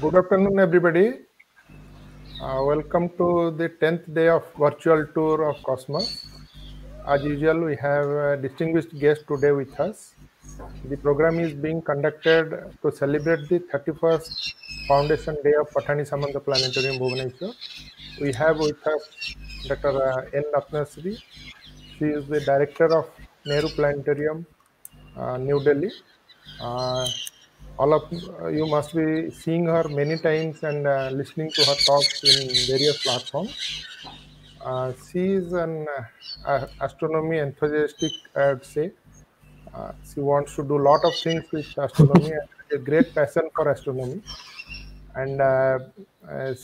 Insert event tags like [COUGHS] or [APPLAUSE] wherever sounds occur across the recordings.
good afternoon, everybody. Uh, welcome to the 10th day of virtual tour of Cosmos. As usual, we have a distinguished guest today with us. The program is being conducted to celebrate the 31st Foundation Day of Patani Samanta Planetarium, Bhuvaneshwar. We have with us Dr. Uh, N. Ratnasri. She is the director of Nehru Planetarium, uh, New Delhi. Uh, all of uh, you must be seeing her many times and uh, listening to her talks in various platforms. Uh, she is an uh, astronomy enthusiast, I would say. Uh, she wants to do a lot of things with astronomy a great passion for astronomy. And uh,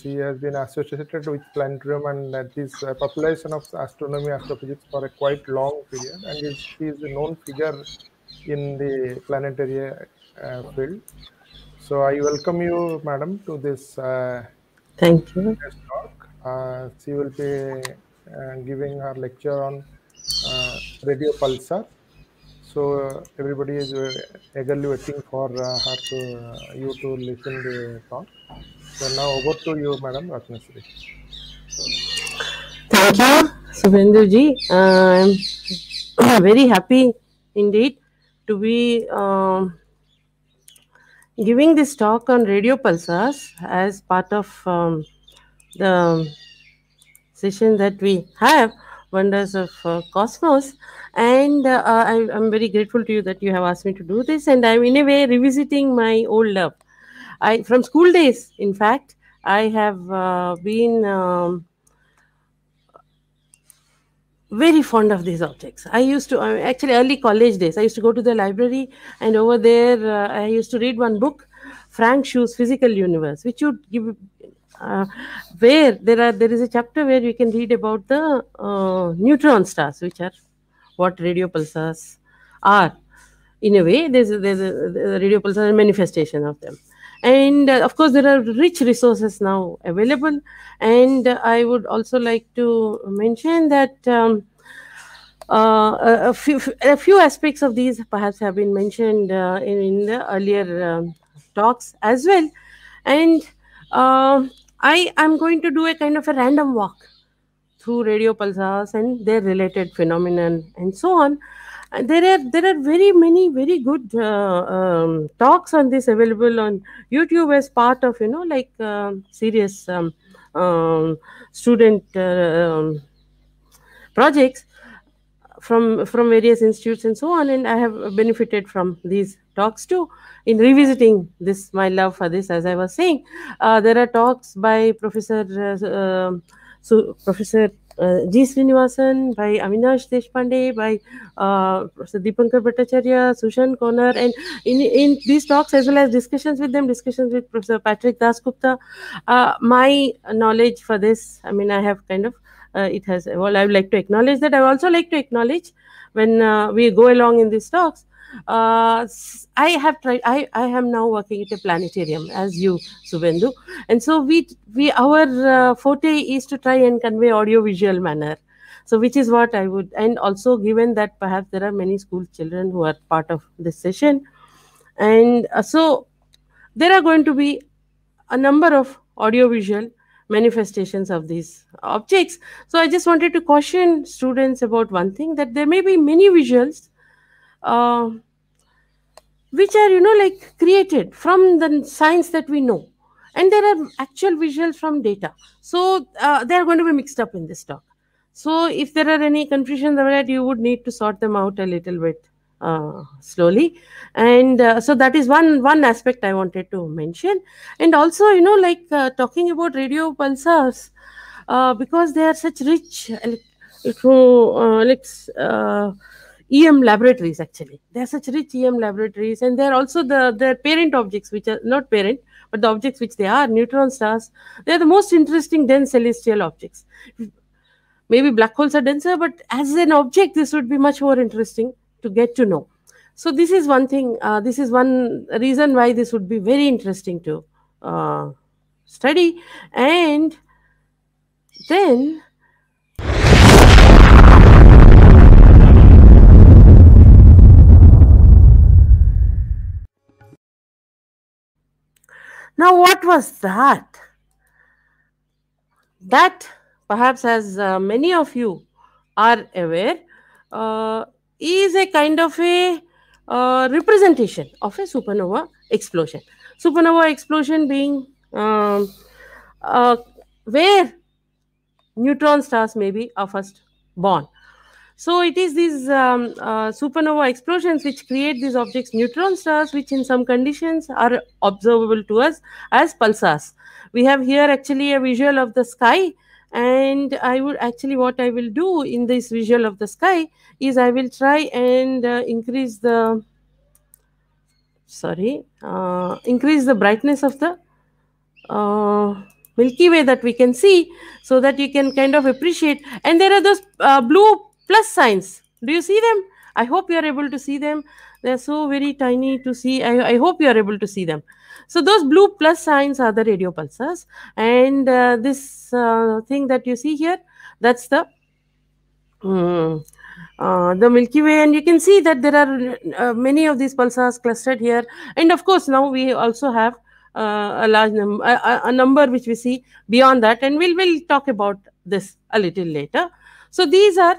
she has been associated with planetarium and uh, this population of astronomy astrophysics for a quite long period. And she is a known figure in the planetary uh, field. So I welcome you, madam, to this. Uh, Thank you. talk. Uh, she will be giving her lecture on radio pulsar. So everybody is eagerly waiting for her to you to listen the talk. So now over to you, madam Ratnasri. Thank you, Subhendu ji. I'm very happy indeed to be um, giving this talk on radio pulsars as part of um, the session that we have wonders of uh, cosmos and uh, I, am very grateful to you that you have asked me to do this and i'm in a way revisiting my old love i from school days in fact i have uh, been um, very fond of these objects. I used to, actually, early college days, I used to go to the library, and over there, uh, I used to read one book, Frank Shoes Physical Universe, which would give. Uh, where there are there is a chapter where we can read about the uh, neutron stars which are what radio pulsars are in a way there's there's a, there's a radio pulsar manifestation of them and uh, of course there are rich resources now available and uh, i would also like to mention that um, uh, a, few, a few aspects of these perhaps have been mentioned uh, in, in, the earlier um, talks as well and um, i am going to do a kind of a random walk through radio pulsars and their related phenomenon and so on and there are there are very many very good uh, um, talks on this available on YouTube as part of you know like uh, serious um, um, student uh, um, projects from from various institutes and so on. And I have benefited from these talks too in revisiting this my love for this as I was saying. Uh, there are talks by Professor uh, um, so Professor ji uh, Srinivasan, by Aminash Deshpande, by uh, Deepankar Bhattacharya, Sushan Konar, and in, in these talks as well as discussions with them, discussions with Professor Patrick Das Gupta, uh, my knowledge for this, I mean, I have kind of, uh, it has Well, I would like to acknowledge that. I also like to acknowledge when uh, we go along in these talks uh, I have tried. I, I am now working at a planetarium as you, Subendu, and so we we our uh, forte is to try and convey audio visual manner. So, which is what I would, and also given that perhaps there are many school children who are part of this session, and uh, so there are going to be a number of audio visual manifestations of these objects. So, I just wanted to caution students about one thing that there may be many visuals uh, which are you know like created from the science that we know and there are actual visuals from data so uh, they are going to be mixed up in this talk so if there are any confusions about you would need to sort them out a little bit uh, slowly and uh, so that is one one aspect i wanted to mention and also you know like uh, talking about radio pulsars uh, because they are such rich electro uh, EM laboratories actually. they are such rich EM laboratories, and they're also the their parent objects, which are not parent, but the objects which they are, neutron stars. They are the most interesting dense celestial objects. Maybe black holes are denser, but as an object, this would be much more interesting to get to know. So this is one thing. Uh, this is one reason why this would be very interesting to uh, study, and then Now, what was that? That, perhaps, as uh, many of you are aware, uh, is a kind of a uh, representation of a supernova explosion. Supernova explosion being um, uh, where neutron stars may be are first born. So it is these um, uh, supernova explosions which create these objects neutron stars, which in some conditions are observable to us as pulsars. We have here actually a visual of the sky and I would actually what I will do in this visual of the sky is I will try and uh, increase the sorry uh, increase the brightness of the uh, Milky Way that we can see so that you can kind of appreciate and there are those uh, blue plus signs. Do you see them? I hope you are able to see them. They're so very tiny to see. I, I hope you are able to see them. So those blue plus signs are the radio pulses. And uh, this uh, thing that you see here, that's the hmm, uh, the Milky Way. And you can see that there are uh, many of these pulsars clustered here. And of course, now we also have uh, a large number, a, a number which we see beyond that. And we'll, we'll talk about this a little later. So these are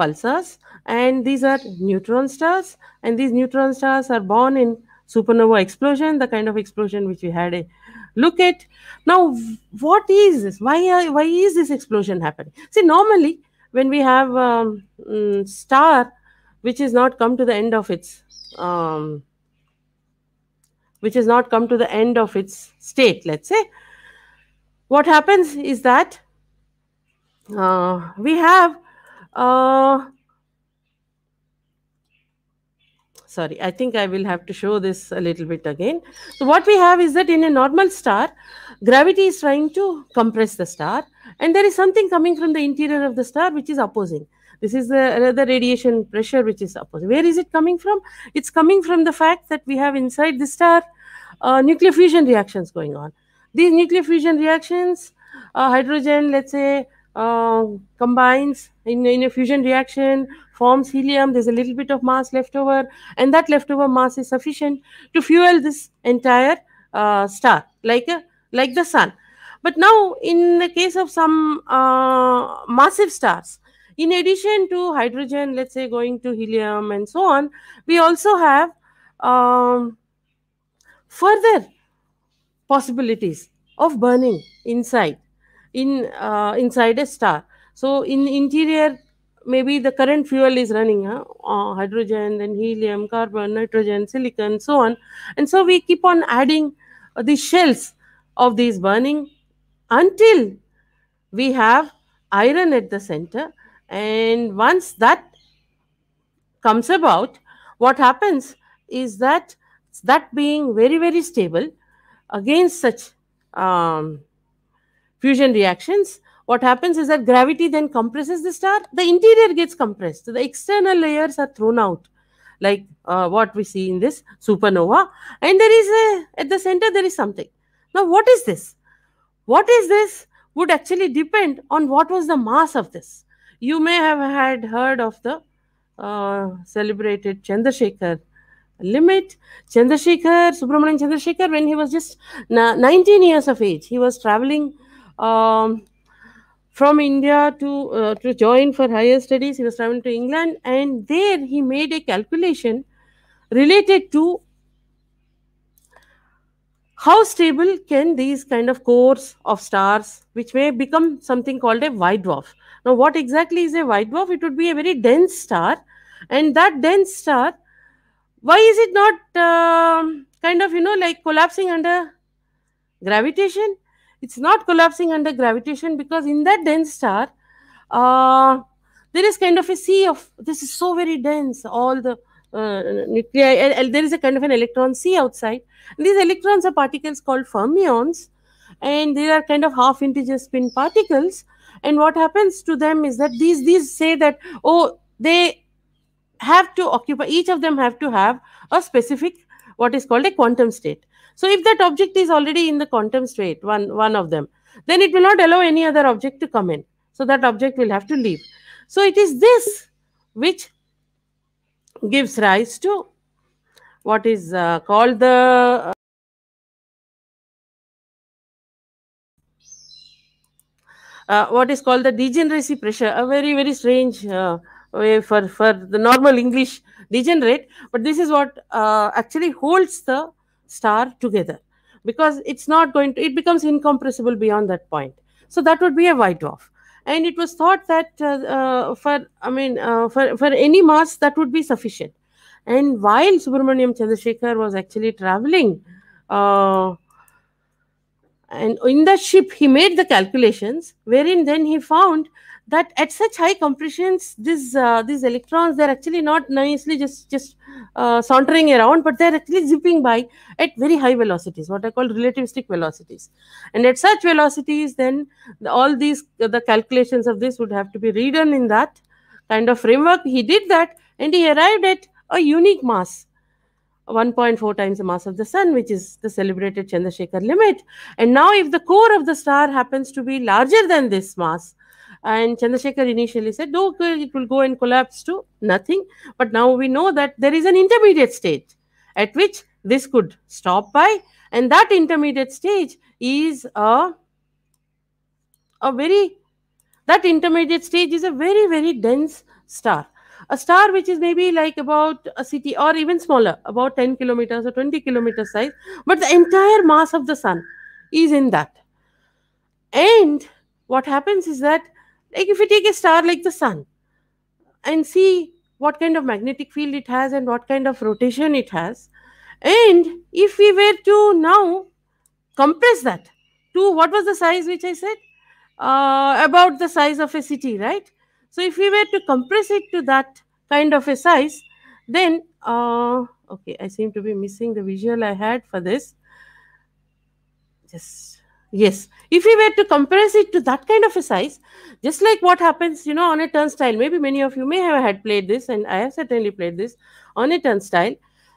pulsars and these are neutron stars and these neutron stars are born in supernova explosion the kind of explosion which we had a look at now what is this why are, uh, why is this explosion happening see normally when we have a um, mm, star which has not come to the end of its um, which has not come to the end of its state let's say what happens is that uh, we have uh, sorry, I think I will have to show this a little bit again. So what we have is that in a normal star, gravity is trying to compress the star and there is something coming from the interior of the star which is opposing. This is the the radiation pressure which is opposing. Where is it coming from? It's coming from the fact that we have inside the star uh, nuclear fusion reactions going on. These nuclear fusion reactions, uh, hydrogen, let's say, uh, combines in, in a fusion reaction forms helium there's a little bit of mass left over and that leftover mass is sufficient to fuel this entire uh, star like uh, like the sun but now in the case of some uh, massive stars in addition to hydrogen let's say going to helium and so on we also have um, further possibilities of burning inside in uh, inside a star so in interior, maybe the current fuel is running huh? uh, hydrogen, then helium, carbon, nitrogen, silicon, so on. And so we keep on adding uh, the shells of these burning until we have iron at the center. And once that comes about, what happens is that that being very, very stable against such um, fusion reactions, what happens is that gravity then compresses the star the interior gets compressed so the external layers are thrown out like uh, what we see in this supernova and there is a at the center there is something now what is this what is this would actually depend on what was the mass of this you may have had heard of the uh, celebrated chandrasekhar limit. Chandrasekhar, Subramanian Chandrasekhar, when he was just 19 years of age, he was traveling um, from India to uh, to join for higher studies. He was traveling to England, and there he made a calculation related to how stable can these kind of cores of stars, which may become something called a white dwarf. Now, what exactly is a white dwarf? It would be a very dense star, and that dense star, why is it not uh, kind of you know like collapsing under gravitation? it's not collapsing under gravitation because in that dense star, uh, there is kind of a sea of this is so very dense, all the uh, nuclei, and, and there is a kind of an electron sea outside. And these electrons are particles called fermions, and they are kind of half integer spin particles. And what happens to them is that these these say that oh they have to occupy each of them have to have a specific what is called a quantum state so if that object is already in the quantum state, one, one of them, then it will not allow any other object to come in. So that object will have to leave. So it is this which gives rise to what is uh, called the uh, what is called the degeneracy pressure, a very, very strange uh, way for, for the normal English degenerate. But this is what uh, actually holds the star together because it's not going to it becomes incompressible beyond that point so that would be a white dwarf and it was thought that uh, uh, for i mean uh, for for any mass that would be sufficient and while subramaniam chandrasekhar was actually traveling uh, and in the ship he made the calculations wherein then he found that at such high compressions, these uh, these electrons they're actually not nicely just just uh, sauntering around, but they're actually zipping by at very high velocities, what I call relativistic velocities. And at such velocities, then the, all these uh, the calculations of this would have to be redone in that kind of framework. He did that, and he arrived at a unique mass. 1.4 times the mass of the sun, which is the celebrated Chandrasekhar limit. And now, if the core of the star happens to be larger than this mass, and Chandrasekhar initially said, no, it will go and collapse to nothing. But now we know that there is an intermediate stage at which this could stop by. And that intermediate stage is a, a very, that intermediate stage is a very, very dense star. A star which is maybe like about a city or even smaller, about 10 kilometers or 20 kilometers size, but the entire mass of the sun is in that. And what happens is that like if you take a star like the sun and see what kind of magnetic field it has and what kind of rotation it has. And if we were to now compress that to what was the size which I said? Uh, about the size of a city, right? So if we were to compress it to that kind of a size, then, uh, okay, I seem to be missing the visual I had for this. Just Yes. If we were to compare it to that kind of a size, just like what happens, you know, on a turnstile, maybe many of you may have had played this, and I have certainly played this on a turnstile.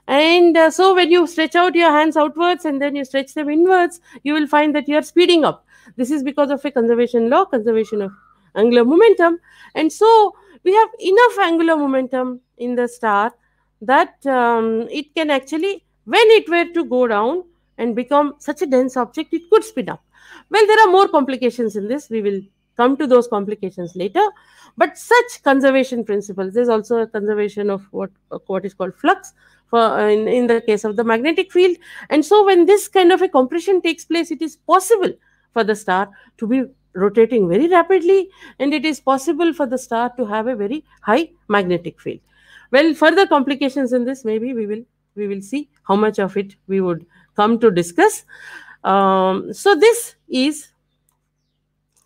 And uh, so when you stretch out your hands outwards and then you stretch them inwards, you will find that you are speeding up. This is because of a conservation law, conservation of angular momentum. And so we have enough angular momentum in the star that um, it can actually, when it were to go down, and become such a dense object, it could spin up. Well, there are more complications in this. We will come to those complications later. But such conservation principles, there's also a conservation of what, what is called flux for, uh, in, in the case of the magnetic field. And so when this kind of a compression takes place, it is possible for the star to be rotating very rapidly and it is possible for the star to have a very high magnetic field. Well, further complications in this, maybe we will we will see how much of it we would come to discuss. Um, so this is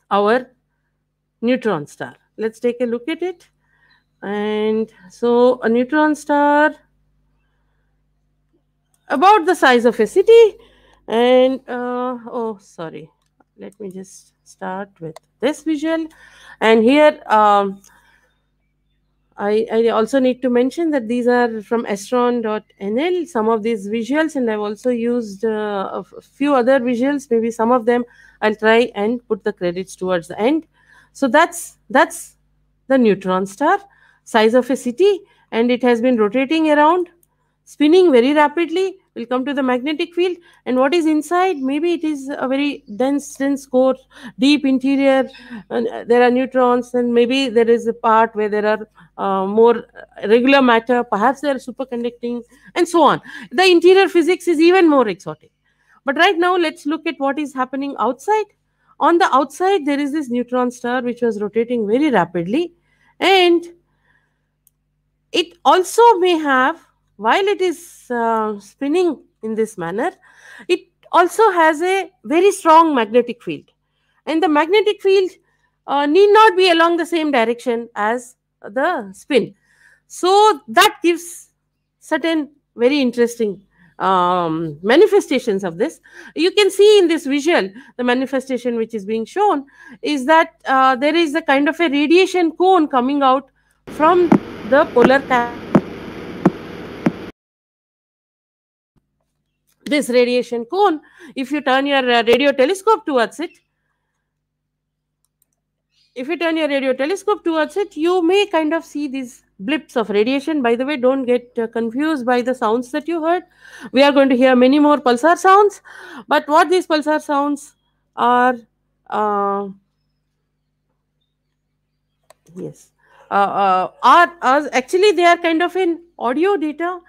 our neutron star. Let's take a look at it. And so a neutron star about the size of a city and uh, oh sorry let me just start with this visual and here um, I, I, also need to mention that these are from astron.nl, some of these visuals, and I've also used uh, a few other visuals. Maybe some of them I'll try and put the credits towards the end. So that's that's the neutron star, size of a city, and it has been rotating around, spinning very rapidly, will come to the magnetic field and what is inside maybe it is a very dense dense core deep interior and uh, there are neutrons and maybe there is a part where there are uh, more regular matter perhaps they are superconducting and so on the interior physics is even more exotic but right now let's look at what is happening outside on the outside there is this neutron star which was rotating very rapidly and it also may have while it is uh, spinning in this manner, it also has a very strong magnetic field. And the magnetic field uh, need not be along the same direction as the spin. So that gives certain very interesting um, manifestations of this. You can see in this visual, the manifestation which is being shown is that uh, there is a kind of a radiation cone coming out from the polar cap this radiation cone if you turn your uh, radio telescope towards it if you turn your radio telescope towards it you may kind of see these blips of radiation by the way don't get uh, confused by the sounds that you heard we are going to hear many more pulsar sounds but what these pulsar sounds are uh, yes uh, uh are, are actually they are kind of in audio data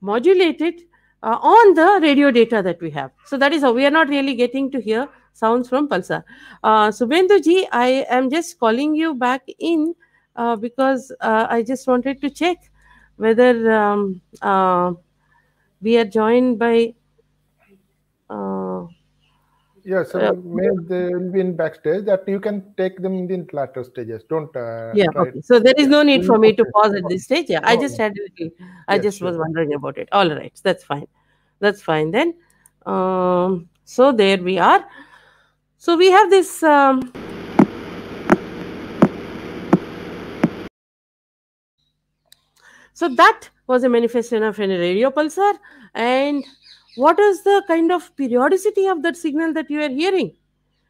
modulated uh, on the radio data that we have. So that is how we are not really getting to hear sounds from pulsar. Uh, Subhendu ji, I am just calling you back in uh, because uh, I just wanted to check whether um, uh, we are joined by. Uh, yeah, so uh, they be in backstage that you can take them in the latter stages. Don't. Uh, yeah. Okay. So there is no need for me to pause at this stage. Yeah. I oh, just had a little. I yes, just sure. was wondering about it. All right. That's fine. That's fine then. Um, so there we are. So we have this. Um, so that was a manifestation of any radio pulsar and what is the kind of periodicity of that signal that you are hearing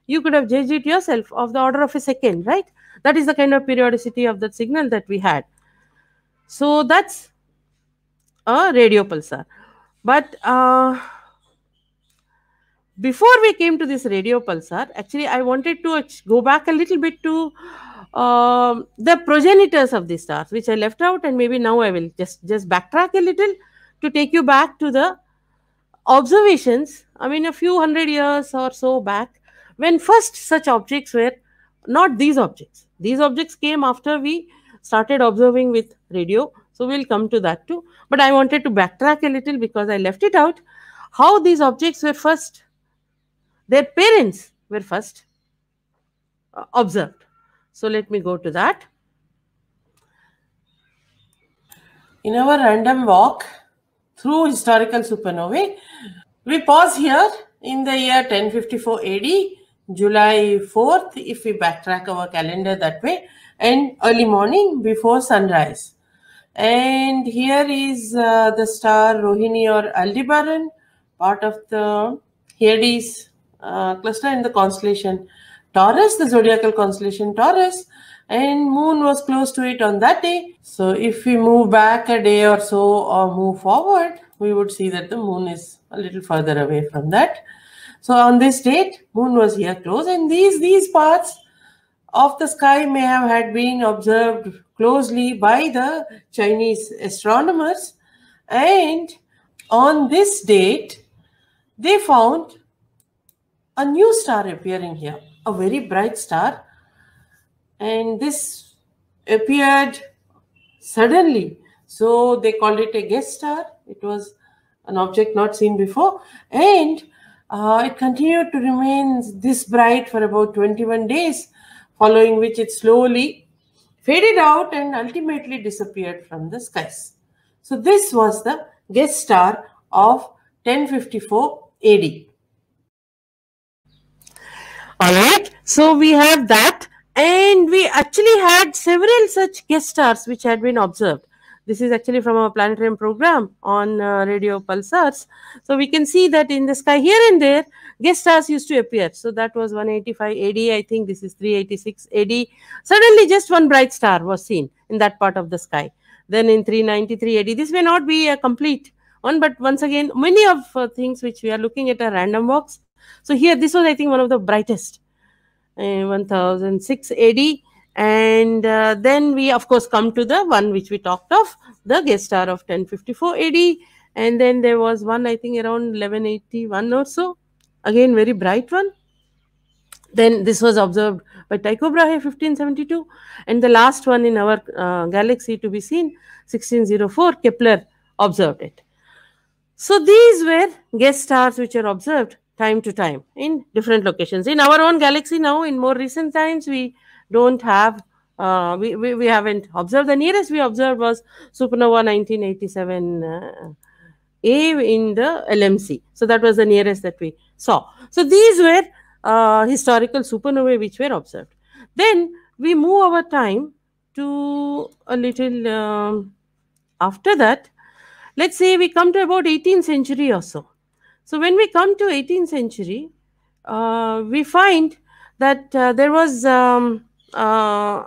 you could have judged it yourself of the order of a second right that is the kind of periodicity of that signal that we had so that's a radio pulsar but uh, before we came to this radio pulsar actually i wanted to go back a little bit to uh, the progenitors of the stars which i left out and maybe now i will just just backtrack a little to take you back to the observations, I mean, a few hundred years or so back, when first such objects were not these objects. These objects came after we started observing with radio. So we'll come to that too. But I wanted to backtrack a little because I left it out. How these objects were first, their parents were first uh, observed. So let me go to that. In our random walk, through historical supernovae. We pause here in the year 1054 AD, July 4th, if we backtrack our calendar that way, and early morning before sunrise. And here is uh, the star Rohini or Aldebaran, part of the Hades uh, cluster in the constellation Taurus, the zodiacal constellation Taurus and moon was close to it on that day. So if we move back a day or so or move forward, we would see that the moon is a little further away from that. So on this date, moon was here close and these, these parts of the sky may have had been observed closely by the Chinese astronomers. And on this date, they found a new star appearing here, a very bright star and this appeared suddenly. So they called it a guest star. It was an object not seen before. And uh, it continued to remain this bright for about 21 days, following which it slowly faded out and ultimately disappeared from the skies. So this was the guest star of 1054 AD. All right. So we have that. And we actually had several such guest stars which had been observed. This is actually from our planetarium program on uh, radio pulsars. So we can see that in the sky here and there, guest stars used to appear. So that was 185 AD. I think this is 386 AD. Suddenly just one bright star was seen in that part of the sky. Then in 393 AD, this may not be a complete one, but once again, many of uh, things which we are looking at are random walks. So here, this was, I think, one of the brightest 1006 AD and uh, then we of course come to the one which we talked of the guest star of 1054 AD and then there was one I think around 1181 or so again very bright one then this was observed by Tycho Brahe 1572 and the last one in our uh, galaxy to be seen 1604 Kepler observed it so these were guest stars which are observed time to time in different locations. In our own galaxy now, in more recent times, we don't have, uh, we, we, we haven't observed. The nearest we observed was supernova 1987 uh, A in the LMC. So that was the nearest that we saw. So these were uh, historical supernovae which were observed. Then we move our time to a little um, after that. Let's say we come to about 18th century or so. So when we come to 18th century, uh, we find that uh, there was um, uh,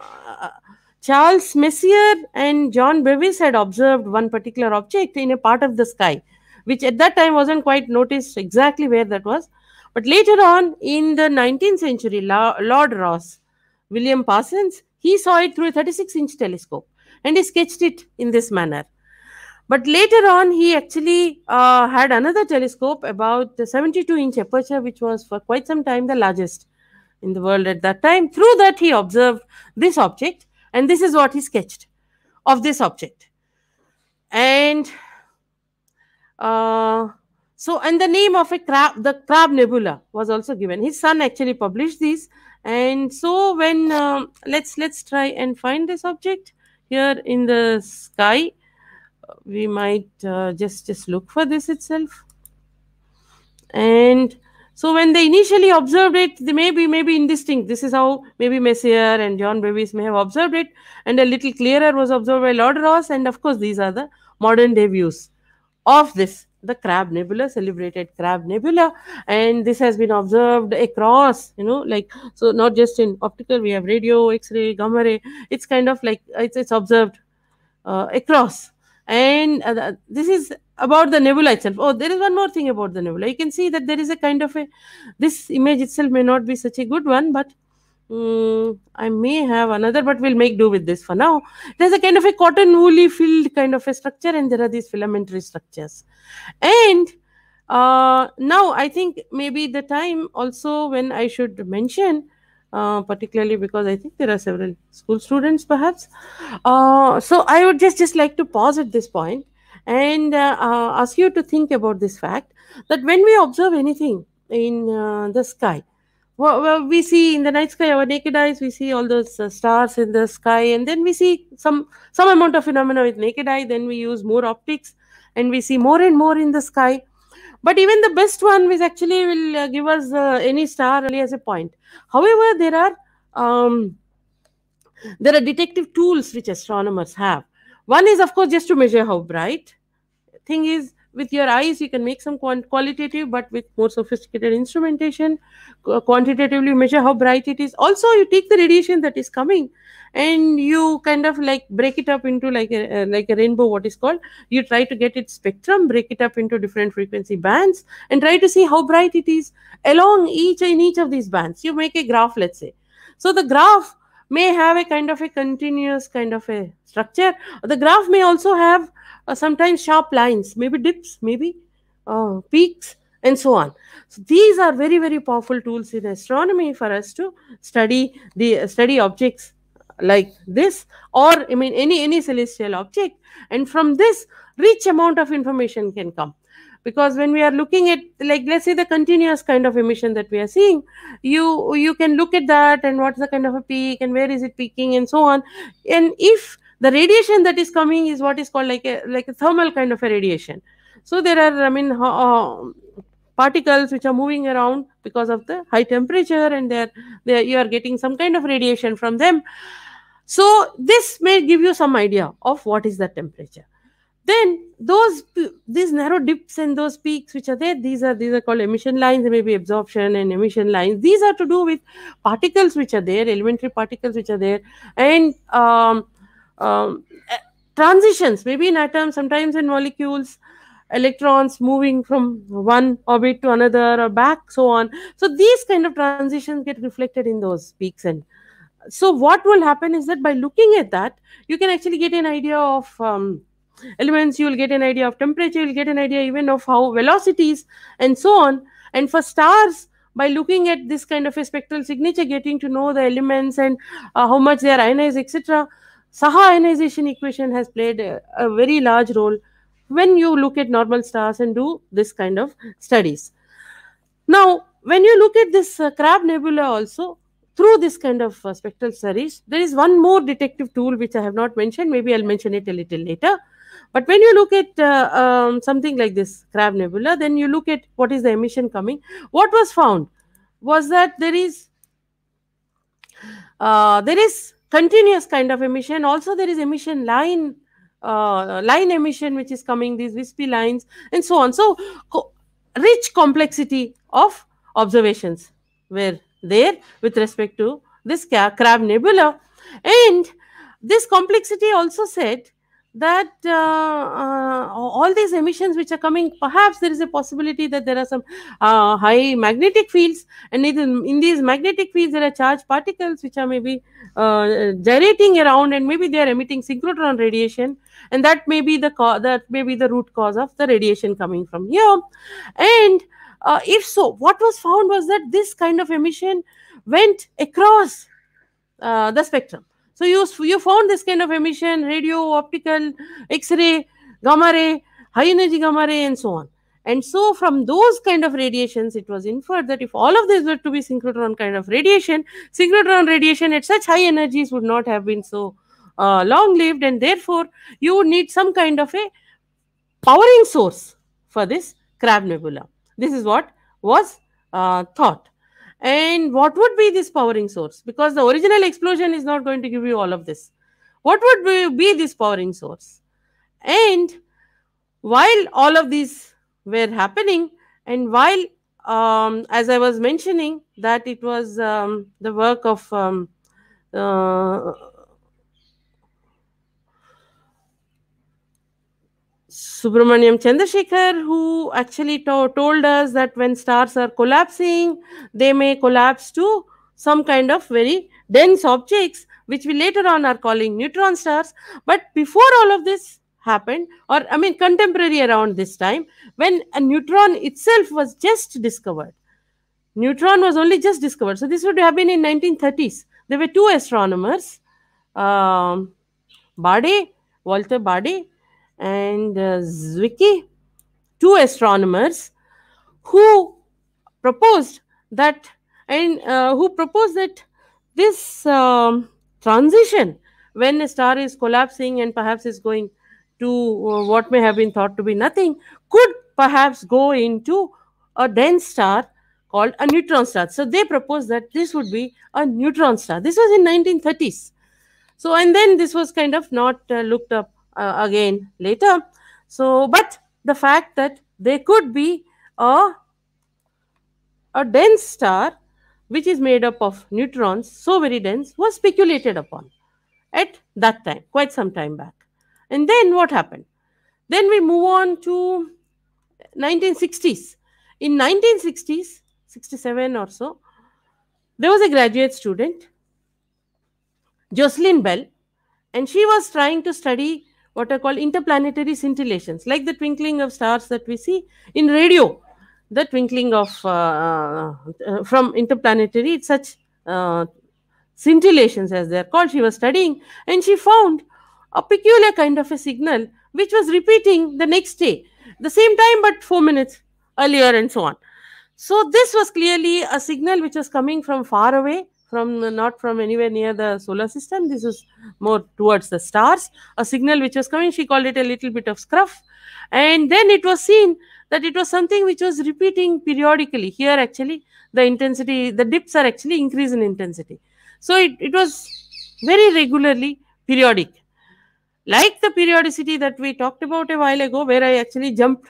Charles Messier and John Bevis had observed one particular object in a part of the sky, which at that time wasn't quite noticed exactly where that was. But later on in the 19th century, La Lord Ross, William Parsons, he saw it through a 36 inch telescope and he sketched it in this manner. But later on, he actually uh, had another telescope about 72 inch aperture, which was for quite some time the largest in the world at that time. Through that, he observed this object, and this is what he sketched of this object. And uh, so, and the name of a crab, the Crab Nebula, was also given. His son actually published this. And so, when um, let's let's try and find this object here in the sky we might uh, just just look for this itself and so when they initially observed it, they may be maybe indistinct. This is how maybe Messier and John Bevis may have observed it, and a little clearer was observed by Lord Ross. And of course, these are the modern day views of this, the Crab Nebula, celebrated Crab Nebula, and this has been observed across. You know, like so, not just in optical. We have radio, X-ray, gamma ray. It's kind of like it's it's observed uh, across and uh, this is about the nebula itself oh there is one more thing about the nebula you can see that there is a kind of a this image itself may not be such a good one but um, i may have another but we'll make do with this for now there's a kind of a cotton woolly filled kind of a structure and there are these filamentary structures and uh, now i think maybe the time also when i should mention uh, particularly because I think there are several school students, perhaps. Uh, so I would just, just like to pause at this point and uh, uh ask you to think about this fact that when we observe anything in uh, the sky, well, well, we see in the night sky our naked eyes, we see all those stars in the sky, and then we see some some amount of phenomena with naked eye. Then we use more optics, and we see more and more in the sky. But even the best one, which actually will uh, give us uh, any star only as a point. However, there are um, there are detective tools which astronomers have. One is, of course, just to measure how bright. Thing is, with your eyes you can make some qualitative but with more sophisticated instrumentation quantitatively measure how bright it is also you take the radiation that is coming and you kind of like break it up into like a, like a rainbow what is called you try to get its spectrum break it up into different frequency bands and try to see how bright it is along each in each of these bands you make a graph let's say so the graph may have a kind of a continuous kind of a structure the graph may also have uh, sometimes sharp lines, maybe dips, maybe uh, peaks, and so on. So these are very, very powerful tools in astronomy for us to study the uh, study objects like this or I mean any any celestial object. And from this, rich amount of information can come because when we are looking at like let's say the continuous kind of emission that we are seeing you you can look at that and what's the kind of a peak and where is it peaking and so on and if the radiation that is coming is what is called like a like a thermal kind of a radiation so there are i mean uh, particles which are moving around because of the high temperature and there they you are getting some kind of radiation from them so this may give you some idea of what is the temperature then those these narrow dips and those peaks which are there these are these are called emission lines there may be absorption and emission lines these are to do with particles which are there elementary particles which are there and um, um, eh, transitions, maybe in atoms, sometimes in molecules, electrons moving from one orbit to another or back, so on. So these kind of transitions get reflected in those peaks. And so what will happen is that by looking at that, you can actually get an idea of um, elements, you will get an idea of temperature, you'll get an idea even of how velocities and so on. And for stars, by looking at this kind of a spectral signature, getting to know the elements and uh, how much they are ionized, etc., Saha ionization equation has played a, a very large role when you look at normal stars and do this kind of studies. Now, when you look at this uh, Crab Nebula also, through this kind of uh, spectral studies, there is one more detective tool which I have not mentioned. Maybe I'll mention it a little later. But when you look at uh, um, something like this Crab Nebula, then you look at what is the emission coming. What was found was that there is uh, there is continuous kind of emission. Also, there is emission line, uh, line emission, which is coming, these wispy lines, and so on. So, co rich complexity of observations were there with respect to this crab nebula. And this complexity also said that uh, uh, all these emissions which are coming, perhaps there is a possibility that there are some uh, high magnetic fields, and in, in, these magnetic fields there are charged particles which are maybe uh, gyrating around, and maybe they are emitting synchrotron radiation, and that may be the that may be the root cause of the radiation coming from here. And uh, if so, what was found was that this kind of emission went across uh, the spectrum so you, you found this kind of emission, radio, optical, X-ray, gamma ray, high energy gamma ray and so on. And so from those kind of radiations, it was inferred that if all of these were to be synchrotron kind of radiation, synchrotron radiation at such high energies would not have been so uh, long lived and therefore you would need some kind of a powering source for this crab nebula. This is what was uh, thought. And what would be this powering source? Because the original explosion is not going to give you all of this. What would be this powering source? And while all of these were happening, and while, um, as I was mentioning, that it was um, the work of um, uh, Subramaniam Chandrasekhar, who actually to- told us that when stars are collapsing, they may collapse to some kind of very dense objects, which we later on are calling neutron stars. But before all of this happened, or I mean, contemporary around this time, when a neutron itself was just discovered. Neutron was only just discovered. So this would have been in 1930s. There were two astronomers, um, Bardet, Walter Bardet, and uh, Zwicky, two astronomers who proposed that and uh, who proposed that this um, transition when a star is collapsing and perhaps is going to uh, what may have been thought to be nothing could perhaps go into a dense star called a neutron star so they proposed that this would be a neutron star this was in 1930s so and then this was kind of not uh, looked up uh, again later. So, but the fact that there could be a, a dense star which is made up of neutrons, so very dense, was speculated upon at that time, quite some time back. And then what happened? Then we move on to 1960s. In 1960s, 67 or so, there was a graduate student, Jocelyn Bell, and she was trying to study what are called interplanetary scintillations, like the twinkling of stars that we see in radio. The twinkling of uh, uh, uh from interplanetary, such uh, scintillations as they are called, she was studying, and she found a peculiar kind of a signal which was repeating the next day, the same time but four minutes earlier, and so on. So this was clearly a signal which was coming from far away from not from anywhere near the solar system. This is more towards the stars. A signal which was coming, she called it a little bit of scruff. And then it was seen that it was something which was repeating periodically. Here, actually, the intensity, the dips are actually increase in intensity. So it, it was very regularly periodic. Like the periodicity that we talked about a while ago, where I actually jumped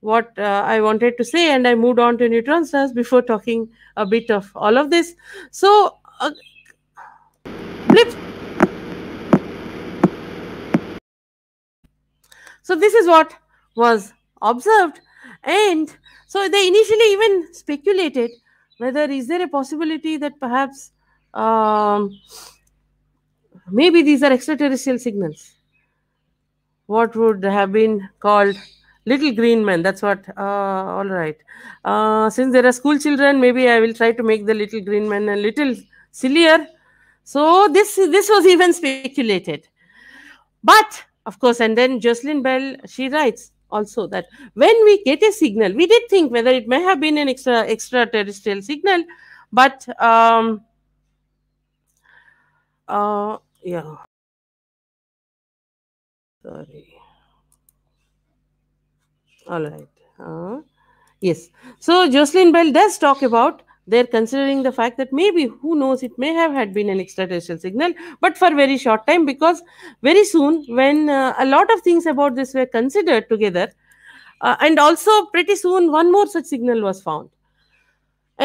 what uh, I wanted to say, and I moved on to neutron stars before talking a bit of all of this. So, uh, So this is what was observed, and so they initially even speculated whether is there a possibility that perhaps um, maybe these are extraterrestrial signals. What would have been called Little green man, that's what. Uh, all right. Uh, since there are school children, maybe I will try to make the little green man a little sillier. So this, this was even speculated. But of course, and then Jocelyn Bell, she writes, also that when we get a signal, we did think whether it may have been an extra extraterrestrial signal, but um, uh, yeah, sorry all right uh, yes so jocelyn bell does talk about they're considering the fact that maybe who knows it may have had been an extraterrestrial signal but for very short time because very soon when uh, a lot of things about this were considered together uh, and also pretty soon one more such signal was found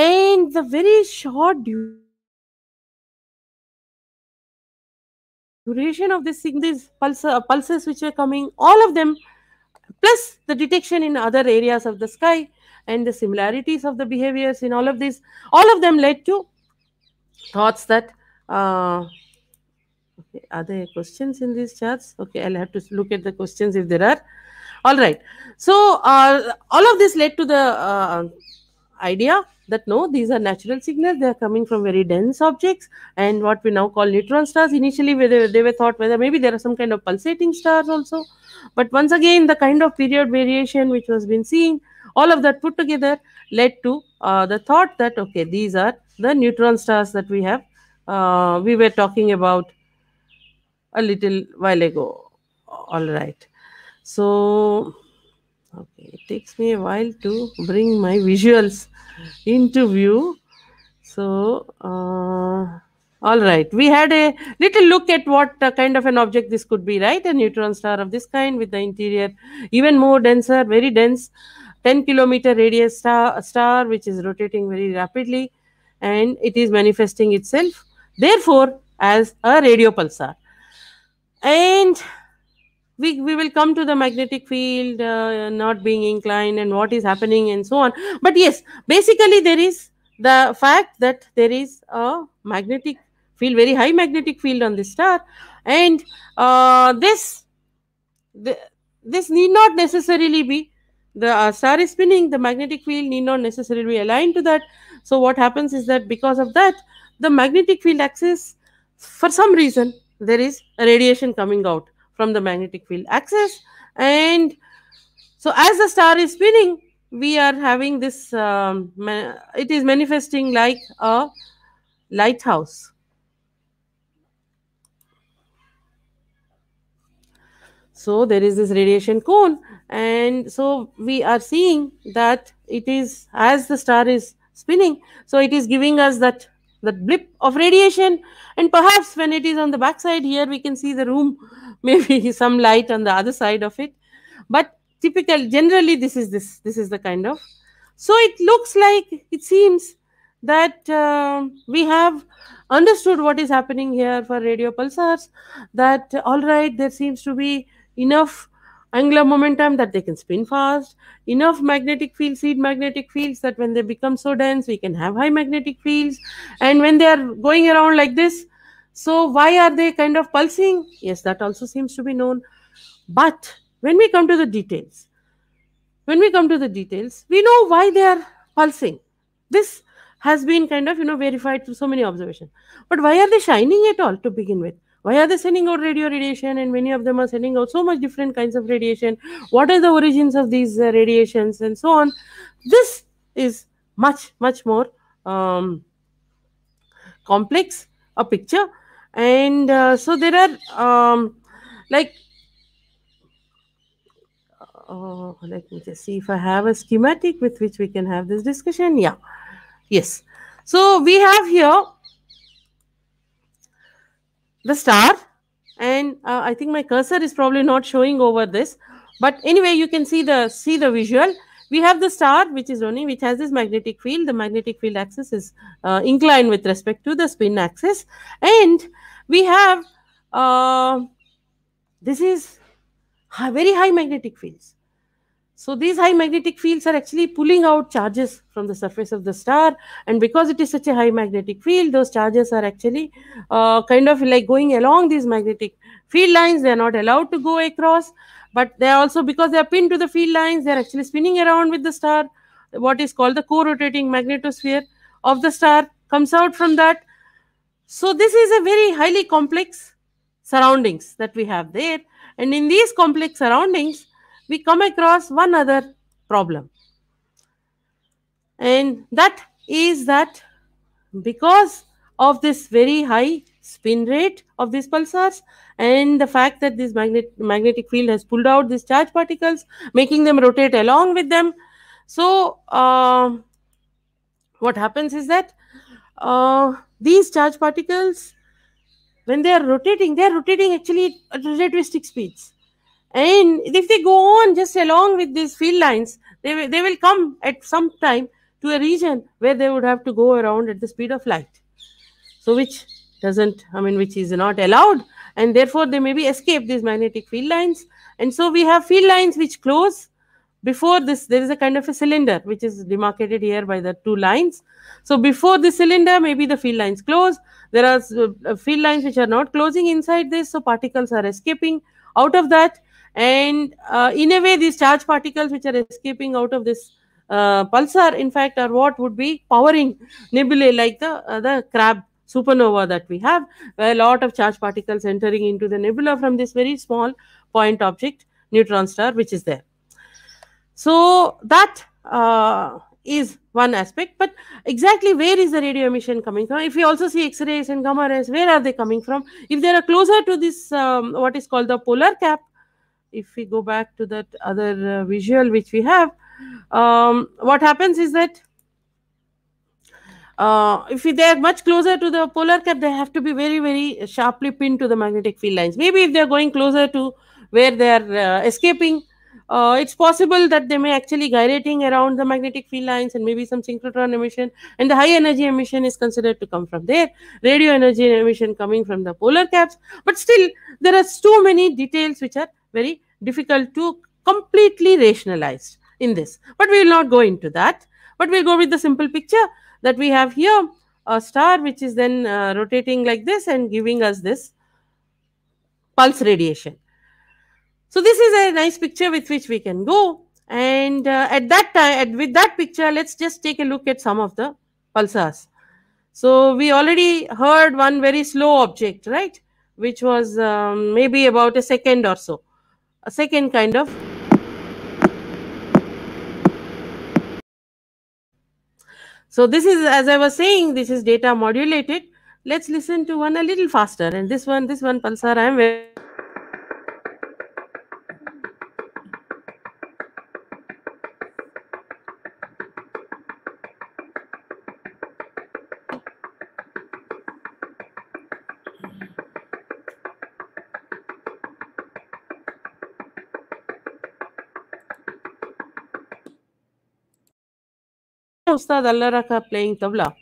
and the very short duration of this, these pulse, uh, pulses which were coming all of them plus the detection in other areas of the sky and the similarities of the behaviors in all of these all of them led to thoughts that uh, okay, are there questions in these charts okay i'll have to look at the questions if there are all right so uh, all of this led to the uh, idea that no, these are natural signals. They are coming from very dense objects and what we now call neutron stars. Initially, they, they were thought whether maybe there are some kind of pulsating stars also. But once again, the kind of period variation which was been seen, all of that put together led to uh, the thought that, okay, these are the neutron stars that we have. Uh, we were talking about a little while ago. All right. So, okay it takes me a while to bring my visuals into view so uh, all right we had a little look at what uh, kind of an object this could be right a neutron star of this kind with the interior even more denser very dense 10 kilometer radius star, star which is rotating very rapidly and it is manifesting itself therefore as a radio pulsar and we, we will come to the magnetic field uh, not being inclined and what is happening and so on but yes basically there is the fact that there is a magnetic field very high magnetic field on the star and uh, this the, this need not necessarily be the uh, star is spinning the magnetic field need not necessarily be aligned to that so what happens is that because of that the magnetic field axis for some reason there is radiation coming out from the magnetic field axis. And so as the star is spinning, we are having this, um, it is manifesting like a lighthouse. So there is this radiation cone. And so we are seeing that it is, as the star is spinning, so it is giving us that, that blip of radiation. And perhaps when it is on the backside here, we can see the room maybe [LAUGHS] some light on the other side of it but typical generally this is this this is the kind of so it looks like it seems that uh, we have understood what is happening here for radio pulsars that all right there seems to be enough angular momentum that they can spin fast enough magnetic fields seed magnetic fields that when they become so dense we can have high magnetic fields and when they are going around like this so why are they kind of pulsing? Yes, that also seems to be known. But when we come to the details, when we come to the details, we know why they are pulsing. This has been kind of, you know, verified through so many observations. But why are they shining at all to begin with? Why are they sending out radio radiation? And many of them are sending out so much different kinds of radiation. What are the origins of these uh, radiations and so on? This is much, much more um, complex a picture and uh, so there are um, like oh let me just see if i have a schematic with which we can have this discussion yeah yes so we have here the star and uh, i think my cursor is probably not showing over this but anyway you can see the see the visual we have the star which is only which has this magnetic field the magnetic field axis is uh, inclined with respect to the spin axis and we have uh, this is high, very high magnetic fields. So these high magnetic fields are actually pulling out charges from the surface of the star. And because it is such a high magnetic field, those charges are actually uh, kind of like going along these magnetic field lines. They are not allowed to go across, but they are also, because they are pinned to the field lines, they are actually spinning around with the star. What is called the co-rotating magnetosphere of the star comes out from that so this is a very highly complex surroundings that we have there. And in these complex surroundings, we come across one other problem. And that is that because of this very high spin rate of these pulsars and the fact that this magnet, magnetic field has pulled out these charge particles, making them rotate along with them. So uh, what happens is that uh, these charge particles, when they are rotating, they are rotating actually at relativistic speeds. And if they go on just along with these field lines, they, they will come at some time to a region where they would have to go around at the speed of light. So, which doesn't, I mean, which is not allowed. And therefore, they maybe escape these magnetic field lines. And so, we have field lines which close before this, there is a kind of a cylinder which is demarcated here by the two lines. So before the cylinder, maybe the field lines close. There are uh, uh, field lines which are not closing inside this, so particles are escaping out of that. And uh, in a way, these charge particles which are escaping out of this uh, pulsar, in fact, are what would be powering nebulae like the, uh, the crab supernova that we have, a lot of charge particles entering into the nebula from this very small point object neutron star which is there. So that uh, is one aspect. But exactly where is the radio emission coming from? If you also see X-rays and gamma rays, where are they coming from? If they are closer to this, um, what is called the polar cap, if we go back to that other uh, visual which we have, um, what happens is that uh, if they are much closer to the polar cap, they have to be very, very sharply pinned to the magnetic field lines. Maybe if they are going closer to where they are uh, escaping, uh, it's possible that they may actually gyrating around the magnetic field lines and maybe some synchrotron emission and the high energy emission is considered to come from there radio energy emission coming from the polar caps but still there are so many details which are very difficult to completely rationalize in this but we will not go into that but we'll go with the simple picture that we have here a star which is then uh, rotating like this and giving us this pulse radiation so this is a nice picture with which we can go. And uh, at that time, at, with that picture, let's just take a look at some of the pulsars. So we already heard one very slow object, right? Which was um, maybe about a second or so. A second kind of So this is, as I was saying, this is data modulated. Let's listen to one a little faster. And this one, this one pulsar, I am very Ustad Al-Raka playing tabla.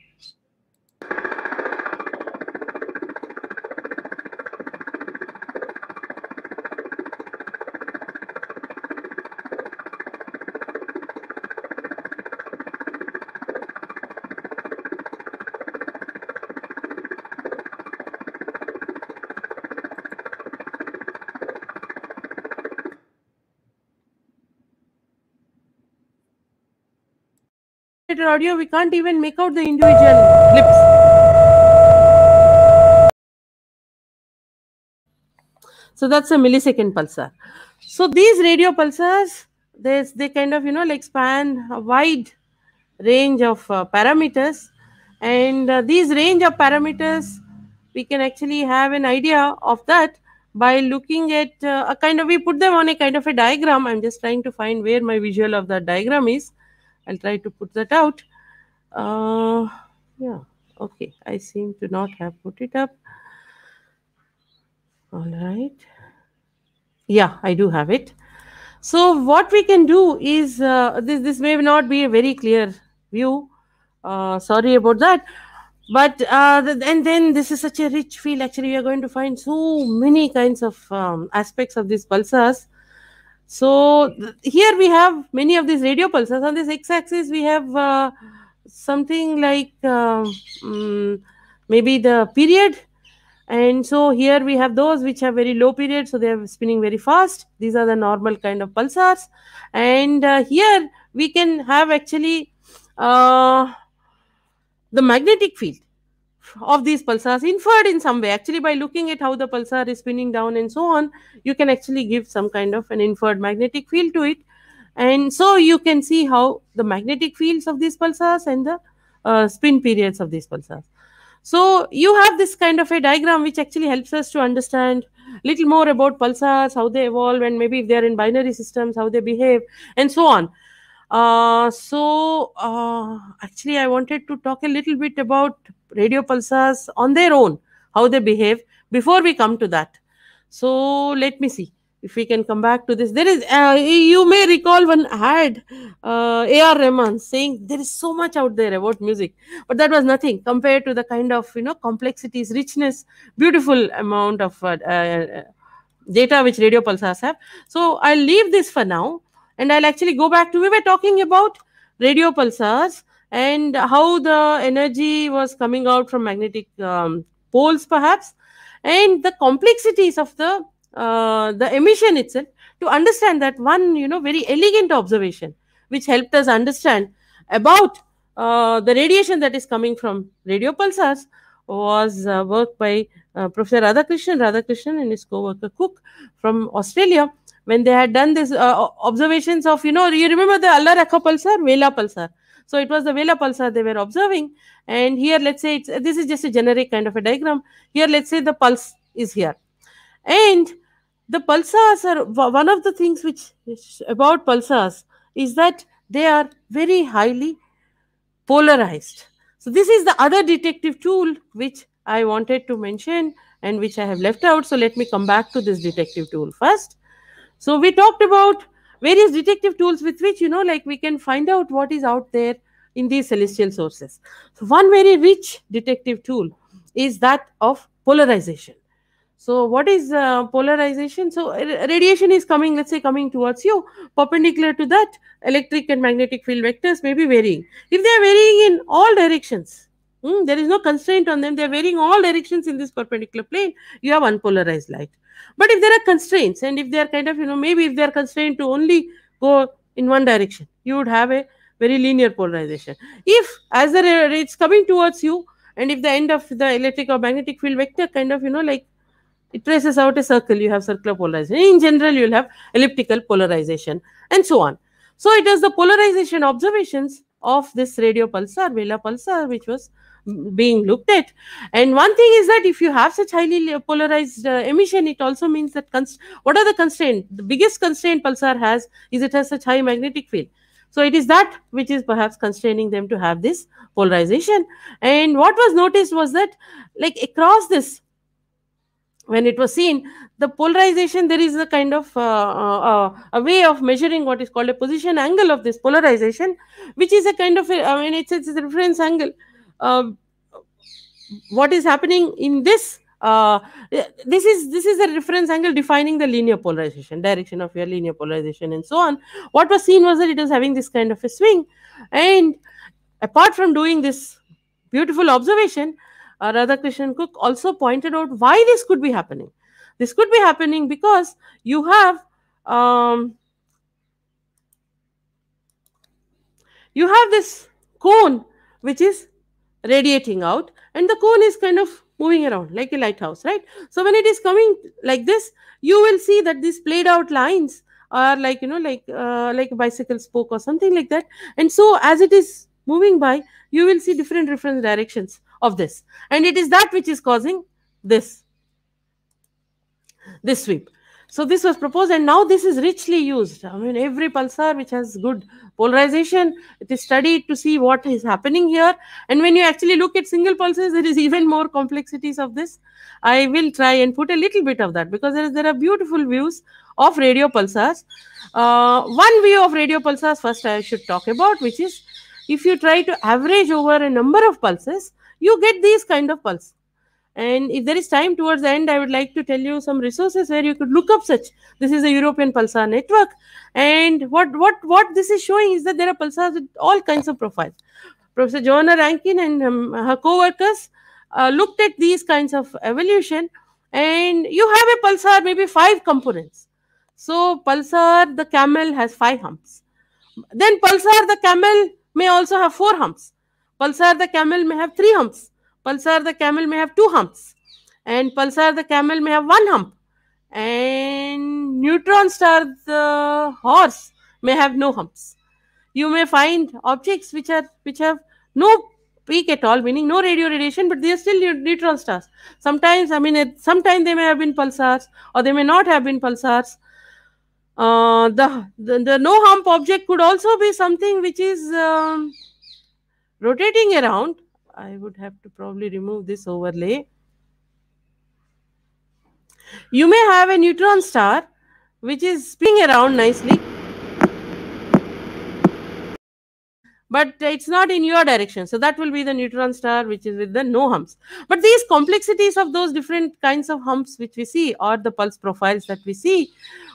audio, we can't even make out the individual clips. So that's a millisecond pulsar. So these radio pulsars, they, they kind of, you know, like span a wide range of uh, parameters. And uh, these range of parameters, we can actually have an idea of that by looking at uh, a kind of, we put them on a kind of a diagram. I'm just trying to find where my visual of that diagram is. I'll try to put that out. Uh, yeah, okay. I seem to not have put it up. All right. Yeah, I do have it. So what we can do is uh, this. This may not be a very clear view. Uh, sorry about that. But uh, and then this is such a rich field. Actually, we are going to find so many kinds of um, aspects of these pulsars so here we have many of these radio pulses. On this x-axis, we have uh, something like uh, um, maybe the period. And so here we have those which have very low period, so they are spinning very fast. These are the normal kind of pulsars. And uh, here we can have actually uh, the magnetic field of these pulsars inferred in some way actually by looking at how the pulsar is spinning down and so on you can actually give some kind of an inferred magnetic field to it and so you can see how the magnetic fields of these pulsars and the uh, spin periods of these pulsars so you have this kind of a diagram which actually helps us to understand little more about pulsars how they evolve and maybe if they are in binary systems how they behave and so on uh, so uh, actually i wanted to talk a little bit about radio pulsars on their own, how they behave before we come to that. So let me see if we can come back to this. There is, uh, you may recall one ad, uh, A.R. Rahman saying there is so much out there about music, but that was nothing compared to the kind of, you know, complexities, richness, beautiful amount of uh, uh, data which radio pulsars have. So I'll leave this for now and I'll actually go back to, we were talking about radio pulsars and how the energy was coming out from magnetic um, poles perhaps and the complexities of the uh, the emission itself to understand that one you know very elegant observation which helped us understand about uh, the radiation that is coming from radio pulsars was uh, work by uh, Professor Radhakrishnan, Radhakrishnan and his co-worker Cook from Australia when they had done this uh, observations of, you know, you remember the Allarakha pulsar, Vela pulsar. So it was the Vela pulsar they were observing. And here, let's say this is just a generic kind of a diagram. Here, let's say the pulse is here. And the pulsars are one of the things which about pulsars is that they are very highly polarized. So this is the other detective tool which I wanted to mention and which I have left out. So let me come back to this detective tool first. So we talked about various detective tools with which you know like we can find out what is out there in these celestial sources so one very rich detective tool is that of polarization so what is uh, polarization so uh, radiation is coming let's say coming towards you perpendicular to that electric and magnetic field vectors may be varying if they are varying in all directions Mm, there is no constraint on them. They're varying all directions in this perpendicular plane. You have unpolarized light. But if there are constraints and if they are kind of, you know, maybe if they are constrained to only go in one direction, you would have a very linear polarization. If as the ray is coming towards you and if the end of the electric or magnetic field vector kind of, you know, like it traces out a circle, you have circular polarization. In general, you will have elliptical polarization and so on. So it is the polarization observations of this radio pulsar, Vela pulsar, which was being looked at and one thing is that if you have such highly polarized uh, emission it also means that what are the constraint the biggest constraint pulsar has is it has such high magnetic field so it is that which is perhaps constraining them to have this polarization and what was noticed was that like across this when it was seen the polarization there is a kind of uh, uh, uh a way of measuring what is called a position angle of this polarization which is a kind of a, I mean it's, it's a reference angle um, what is happening in this uh, this is this is a reference angle defining the linear polarization direction of your linear polarization and so on what was seen was that it was having this kind of a swing and apart from doing this beautiful observation uh, radhakrishnan cook also pointed out why this could be happening this could be happening because you have um, you have this cone which is radiating out and the cone is kind of moving around like a lighthouse, right? So when it is coming like this, you will see that these played out lines are like, you know, like, uh, like a bicycle spoke or something like that. And so as it is moving by, you will see different reference directions of this. And it is that which is causing this, this sweep. So this was proposed and now this is richly used. I mean, every pulsar which has good polarization, it is studied to see what is happening here. And when you actually look at single pulses, there is [LAUGHS] even more complexities of this. I will try and put a little bit of that because there, is, there are beautiful views of radio pulsars. Uh, one view of radio pulsars first I should talk about, which is if you try to average over a number of pulses, you get these kind of pulses. And if there is time towards the end, I would like to tell you some resources where you could look up such. This is the European pulsar network. And what, what, what this is showing is that there are pulsars with all kinds of profiles. Professor Joanna Rankin and um, her co-workers uh, looked at these kinds of evolution and you have a pulsar, maybe five components. So pulsar, the camel has five humps. Then pulsar, the camel may also have four humps. Pulsar, the camel may have three humps. Pulsar the camel may have two humps. And pulsar the camel may have one hump. And neutron star the horse may have no humps. You may find objects which are which have no peak at all, meaning no radio radiation, but they are still neutron stars. Sometimes, I mean, sometimes they may have been pulsars or they may not have been pulsars. Uh, the, the, the no hump object could also be something which is um, rotating around I would have to probably remove this overlay. You may have a neutron star which is spinning around nicely. But it's not in your direction. So that will be the neutron star which is with the no humps. But these complexities of those different kinds of humps which we see or the pulse profiles that we see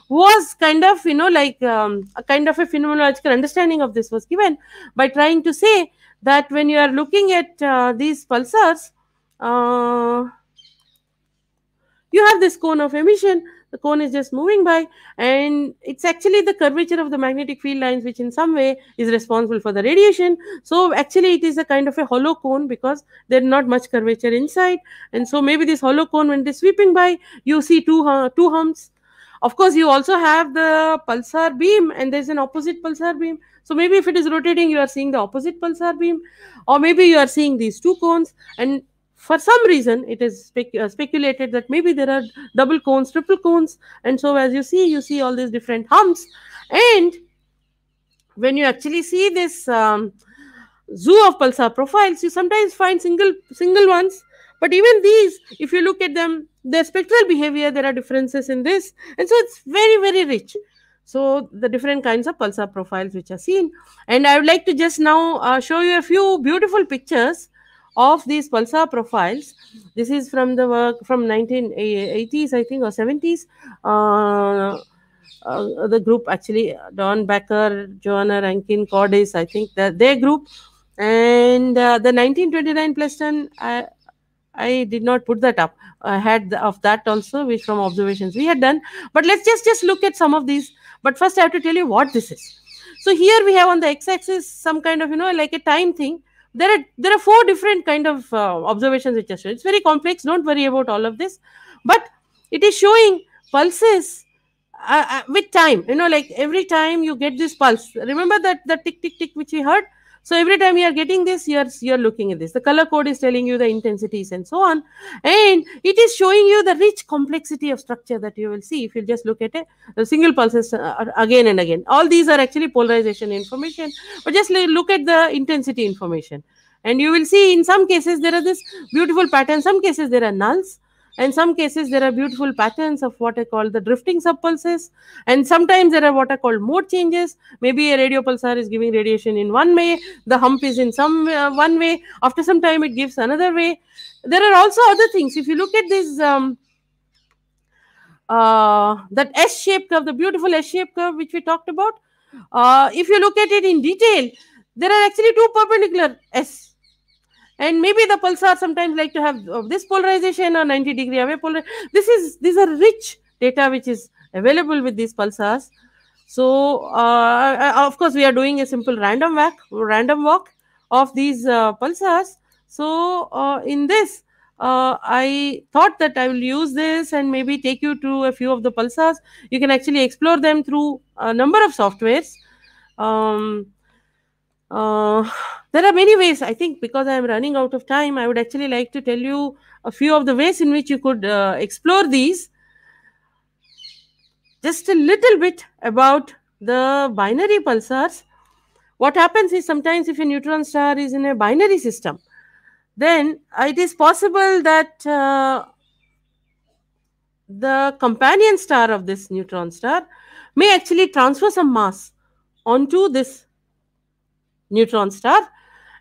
was kind of, you know, like um, a kind of a phenomenological understanding of this was given by trying to say that when you are looking at uh, these pulsars, uh, you have this cone of emission. The cone is just moving by, and it's actually the curvature of the magnetic field lines which, in some way, is responsible for the radiation. So, actually, it is a kind of a hollow cone because there's not much curvature inside. And so, maybe this hollow cone, when it is sweeping by, you see two, uh, two humps of course, you also have the pulsar beam and there's an opposite pulsar beam. So maybe if it is rotating, you are seeing the opposite pulsar beam or maybe you are seeing these two cones and for some reason it is uh, speculated that maybe there are double cones triple cones and so as you see you see all these different humps and when you actually see this um, zoo of pulsar profiles you sometimes find single single ones but even these, if you look at them, their spectral behavior, there are differences in this. And so it's very, very rich. So the different kinds of pulsar profiles which are seen. And I would like to just now uh, show you a few beautiful pictures of these pulsar profiles. This is from the work from 1980s, I think, or 70s. Uh, uh, the group actually, Don Becker, Joanna Rankin, Cordis, I think that their group. And uh, the 1929 Pleston I did not put that up. I had the, of that also, which from observations we had done. But let's just, just look at some of these. But first, I have to tell you what this is. So here we have on the x-axis some kind of, you know, like a time thing. There are there are four different kind of uh, observations which are shown. It's very complex. Don't worry about all of this. But it is showing pulses uh, uh, with time. You know, like every time you get this pulse. Remember that the tick, tick, tick which we heard? So every time you are getting this, you're you're looking at this. The color code is telling you the intensities and so on, and it is showing you the rich complexity of structure that you will see if you just look at a, a single pulses uh, again and again. All these are actually polarization information, but just look at the intensity information, and you will see in some cases there are this beautiful pattern. Some cases there are nulls in some cases, there are beautiful patterns of what I call the drifting subpulses. And sometimes there are what are called mode changes. Maybe a radio pulsar is giving radiation in one way, the hump is in some uh, one way. After some time, it gives another way. There are also other things. If you look at this, um, uh, that S shaped curve, the beautiful S shaped curve which we talked about, uh, if you look at it in detail, there are actually two perpendicular S and maybe the pulsar sometimes like to have uh, this polarization or 90 degree away polar this is these are rich data which is available with these pulsars so uh, of course we are doing a simple random walk random walk of these uh, pulsars so uh, in this uh, i thought that i will use this and maybe take you to a few of the pulsars you can actually explore them through a number of softwares um, uh, there are many ways. I think because I am running out of time, I would actually like to tell you a few of the ways in which you could uh, explore these. Just a little bit about the binary pulsars. What happens is sometimes if a neutron star is in a binary system, then it is possible that uh, the companion star of this neutron star may actually transfer some mass onto this neutron star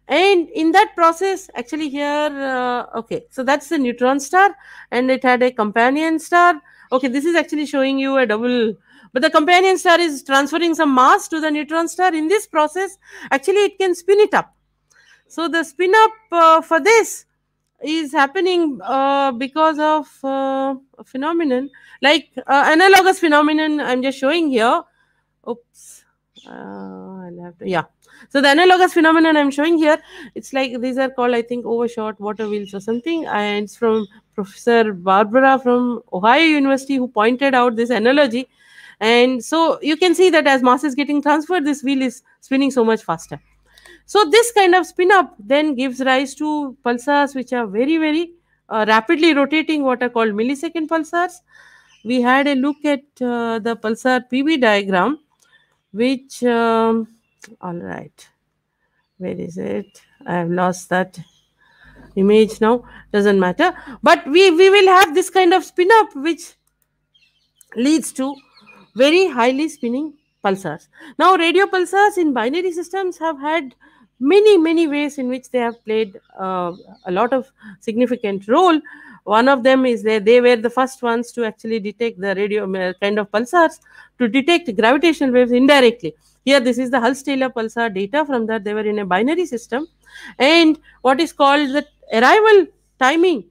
and in that process actually here uh, okay so that's the neutron star and it had a companion star okay this is actually showing you a double but the companion star is transferring some mass to the neutron star in this process actually it can spin it up so the spin up uh, for this is happening uh, because of uh, a phenomenon like uh, analogous phenomenon i'm just showing here oops uh, i'll have to yeah so the analogous phenomenon I'm showing here, it's like these are called, I think, overshot water wheels or something. And it's from Professor Barbara from Ohio University who pointed out this analogy. And so you can see that as mass is getting transferred, this wheel is spinning so much faster. So this kind of spin up then gives rise to pulsars which are very, very uh, rapidly rotating what are called millisecond pulsars. We had a look at uh, the pulsar P-V diagram, which um, all right where is it i have lost that image now doesn't matter but we we will have this kind of spin up which leads to very highly spinning pulsars now radio pulsars in binary systems have had many many ways in which they have played uh, a lot of significant role one of them is that they were the first ones to actually detect the radio uh, kind of pulsars to detect gravitational waves indirectly here, this is the Hulse-Taylor pulsar data. From that, they were in a binary system. And what is called the arrival timing,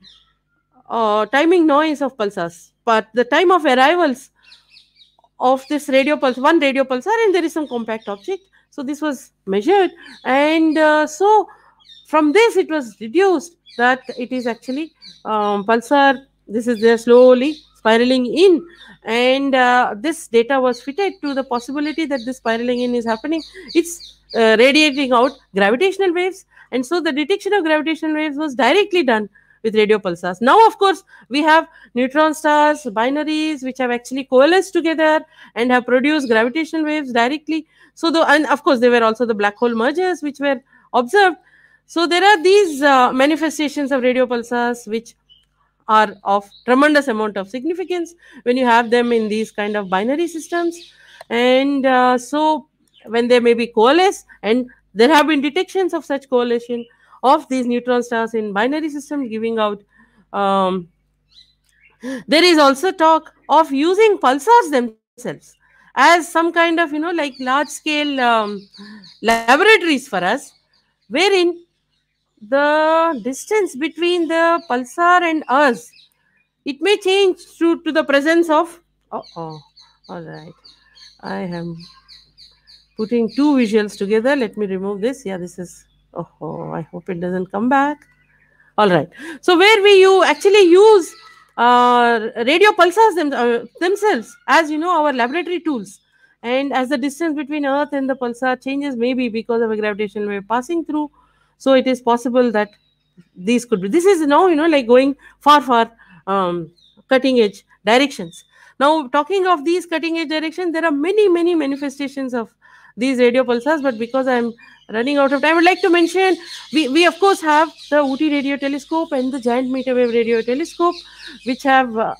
uh, timing noise of pulsars. But the time of arrivals of this radio pulse, one radio pulsar, and there is some compact object. So this was measured. And uh, so from this, it was deduced that it is actually um, pulsar. This is there slowly spiraling in and uh, this data was fitted to the possibility that this spiraling in is happening it's uh, radiating out gravitational waves and so the detection of gravitational waves was directly done with radio pulsars. Now, of course, we have neutron stars, binaries, which have actually coalesced together and have produced gravitational waves directly. So, the, and of course, there were also the black hole mergers which were observed. So, there are these uh, manifestations of radio pulsars which are of tremendous amount of significance when you have them in these kind of binary systems and uh, so when they may be coalesce and there have been detections of such coalition of these neutron stars in binary systems giving out um, there is also talk of using pulsars themselves as some kind of you know like large scale um, laboratories for us wherein the distance between the pulsar and us, it may change to, to the presence of, uh oh, all right. I am putting two visuals together. Let me remove this. Yeah, this is, oh, oh I hope it doesn't come back. All right. So where we you actually use uh, radio pulsars them, uh, themselves as you know our laboratory tools and as the distance between earth and the pulsar changes maybe because of a gravitational wave passing through so it is possible that these could be. This is now you know like going far far um, cutting edge directions. Now talking of these cutting edge directions, there are many many manifestations of these radio pulsars. But because I'm running out of time, I would like to mention we we of course have the Uti radio telescope and the giant meter wave radio telescope, which have uh,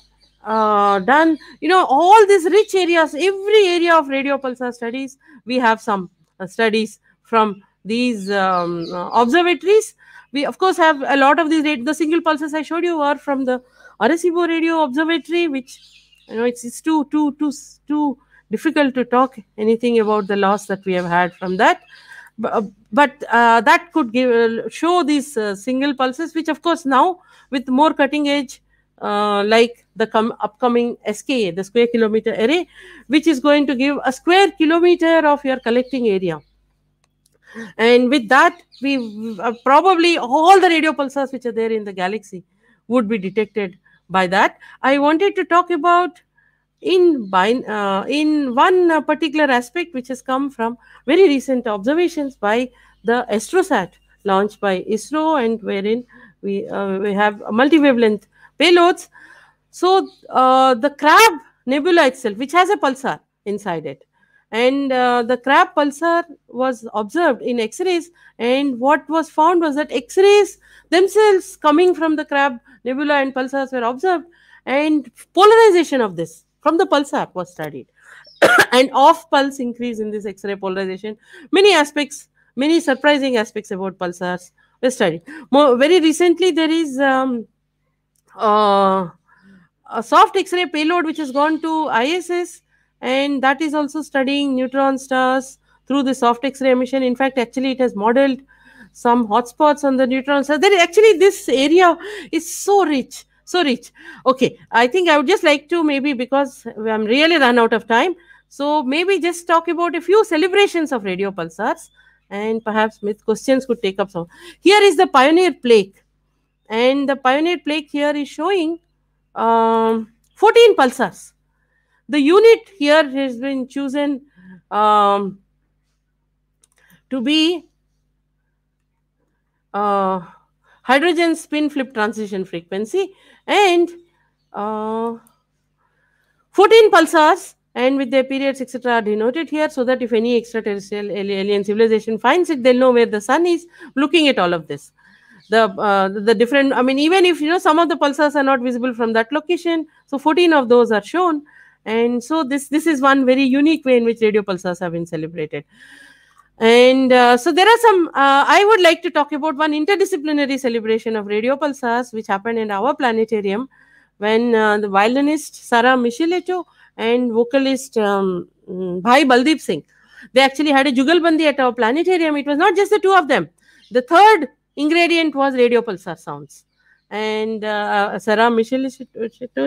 uh, done you know all these rich areas every area of radio pulsar studies we have some uh, studies from these um, uh, observatories. We, of course, have a lot of these. The single pulses I showed you are from the Arecibo Radio Observatory, which, you know, it's, it's too, too, too, too difficult to talk anything about the loss that we have had from that. But, uh, but uh, that could give, uh, show these uh, single pulses, which, of course, now with more cutting edge uh, like the upcoming SKA, the square kilometer array, which is going to give a square kilometer of your collecting area. And with that, we uh, probably all the radio pulsars which are there in the galaxy would be detected by that. I wanted to talk about in by, uh, in one uh, particular aspect which has come from very recent observations by the astrosat launched by isro and wherein we uh, we have multi wavelength payloads so uh, the crab nebula itself which has a pulsar inside it and uh, the crab pulsar was observed in x-rays and what was found was that x-rays themselves coming from the crab nebula and pulsars were observed and polarization of this from the pulsar was studied [COUGHS] and off pulse increase in this x-ray polarization many aspects many surprising aspects about pulsars were studied More, very recently there is um, uh, a soft x-ray payload which has gone to iss and that is also studying neutron stars through the soft X-ray emission. In fact, actually, it has modeled some hotspots on the neutron stars. There, actually, this area is so rich, so rich. Okay, I think I would just like to maybe because I'm really run out of time. So maybe just talk about a few celebrations of radio pulsars and perhaps myth questions could take up some. Here is the pioneer plaque and the pioneer plaque here is showing um, 14 pulsars the unit here has been chosen um, to be uh, hydrogen spin flip transition frequency and uh, 14 pulsars and with their periods etc are denoted here so that if any extraterrestrial alien civilization finds it they'll know where the sun is looking at all of this the uh, the different i mean even if you know some of the pulsars are not visible from that location so 14 of those are shown and so this this is one very unique way in which radio pulsars have been celebrated and uh, so there are some uh, i would like to talk about one interdisciplinary celebration of radio pulsars which happened in our planetarium when uh, the violinist sarah michelecho and vocalist um, mm, bhai baldeep singh they actually had a jugalbandi at our planetarium it was not just the two of them the third ingredient was radio pulsar sounds and uh, uh Sarah Michel, she,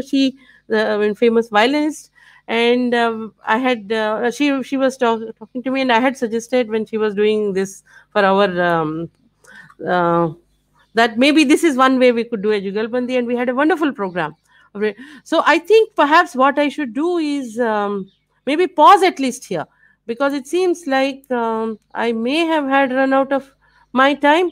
she, uh, famous violinist, and um, i had uh, she she was talk, talking to me and i had suggested when she was doing this for our um, uh, that maybe this is one way we could do a jugalbandi and we had a wonderful program so i think perhaps what i should do is um, maybe pause at least here because it seems like um, i may have had run out of my time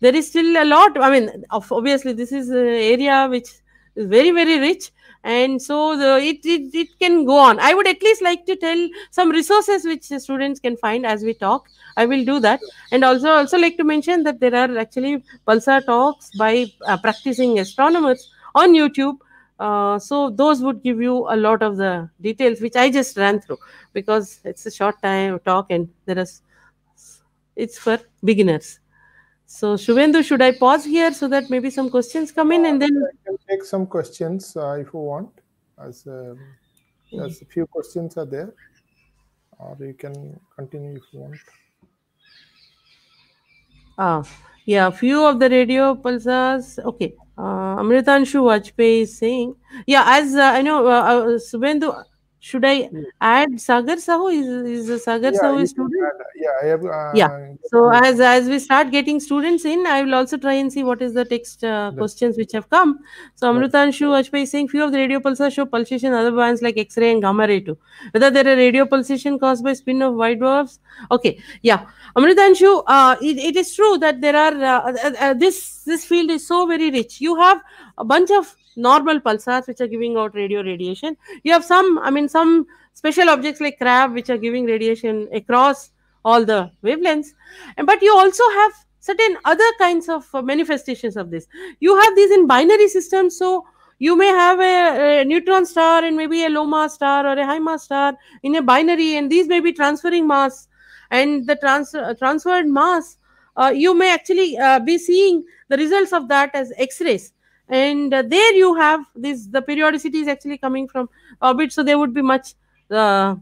there is still a lot i mean obviously this is an area which is very very rich and so the, it, it it can go on i would at least like to tell some resources which students can find as we talk i will do that and also also like to mention that there are actually pulsar talks by uh, practicing astronomers on youtube uh, so those would give you a lot of the details which i just ran through because it's a short time talk and there is it's for beginners so, Shuvendu, should I pause here so that maybe some questions come in and uh, then I can take some questions uh, if you want, as, uh, as a few questions are there, or you can continue if you want. Ah, yeah, few of the radio pulsars. Okay, uh, Amritanshu Vajpayee is saying, yeah, as uh, I know, uh, uh should I hmm. add Sagar Sahu? Is, is Sagar yeah, Sahu a student? Add, yeah, I have. Uh, yeah. So as as we start getting students in, I will also try and see what is the text uh, questions which have come. So Amrutanshu Ajpay is saying few of the radio pulsars show pulsation other bands like X-ray and gamma ray too. Whether there are radio pulsation caused by spin of white dwarfs. Okay. Yeah. Amrutanshu, uh, it, it is true that there are uh, uh, uh this this field is so very rich. You have a bunch of normal pulsars which are giving out radio radiation. You have some, I mean, some special objects like crab which are giving radiation across all the wavelengths. But you also have certain other kinds of uh, manifestations of this. You have these in binary systems. So you may have a, a, neutron star and maybe a low mass star or a high mass star in a binary, and these may be transferring mass. And the trans uh, transferred mass, uh, you may actually uh, be seeing the results of that as X rays and uh, there you have this the periodicity is actually coming from orbit so there would be much uh,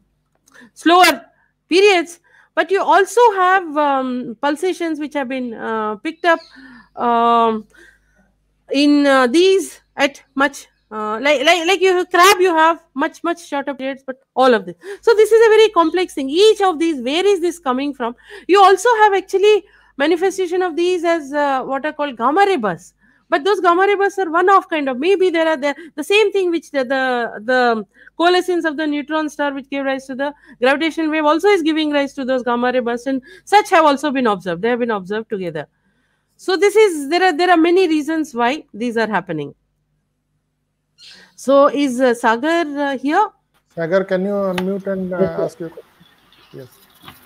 slower periods but you also have um, pulsations which have been uh, picked up um, in uh, these at much uh, like, like like you crab you have much much shorter periods but all of this so this is a very complex thing each of these where is this coming from you also have actually manifestation of these as uh, what are called gamma ray bursts but those gamma ray bursts are one-off kind of. Maybe there are the, the same thing which the, the, the coalescence of the neutron star which gave rise to the gravitation wave also is giving rise to those gamma ray bursts and such have also been observed. They have been observed together. So this is there are there are many reasons why these are happening. So is uh, Sagar uh, here? Sagar, can you unmute and uh, yes, ask your Yes.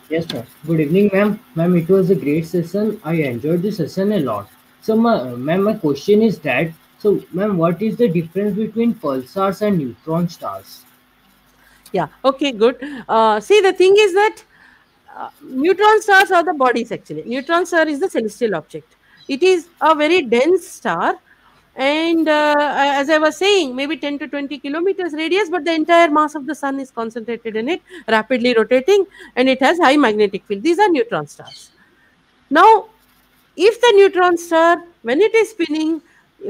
Yes, sir. Good evening, ma'am. Ma'am, it was a great session. I enjoyed the session a lot. So, ma'am, my question is that so, ma'am, what is the difference between pulsars and neutron stars? Yeah. Okay. Good. Uh, see, the thing is that uh, neutron stars are the bodies actually. Neutron star is the celestial object. It is a very dense star, and uh, as I was saying, maybe 10 to 20 kilometers radius, but the entire mass of the sun is concentrated in it, rapidly rotating, and it has high magnetic field. These are neutron stars. Now, if the neutron star, when it is spinning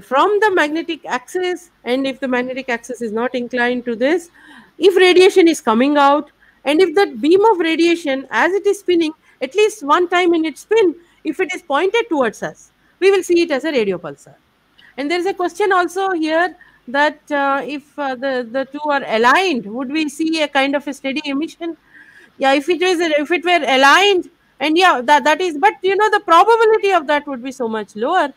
from the magnetic axis, and if the magnetic axis is not inclined to this, if radiation is coming out, and if that beam of radiation, as it is spinning, at least one time in its spin, if it is pointed towards us, we will see it as a radio pulsar. And there is a question also here that uh, if uh, the, the two are aligned, would we see a kind of a steady emission? Yeah, if it is if it were aligned, and yeah that that is but you know the probability of that would be so much lower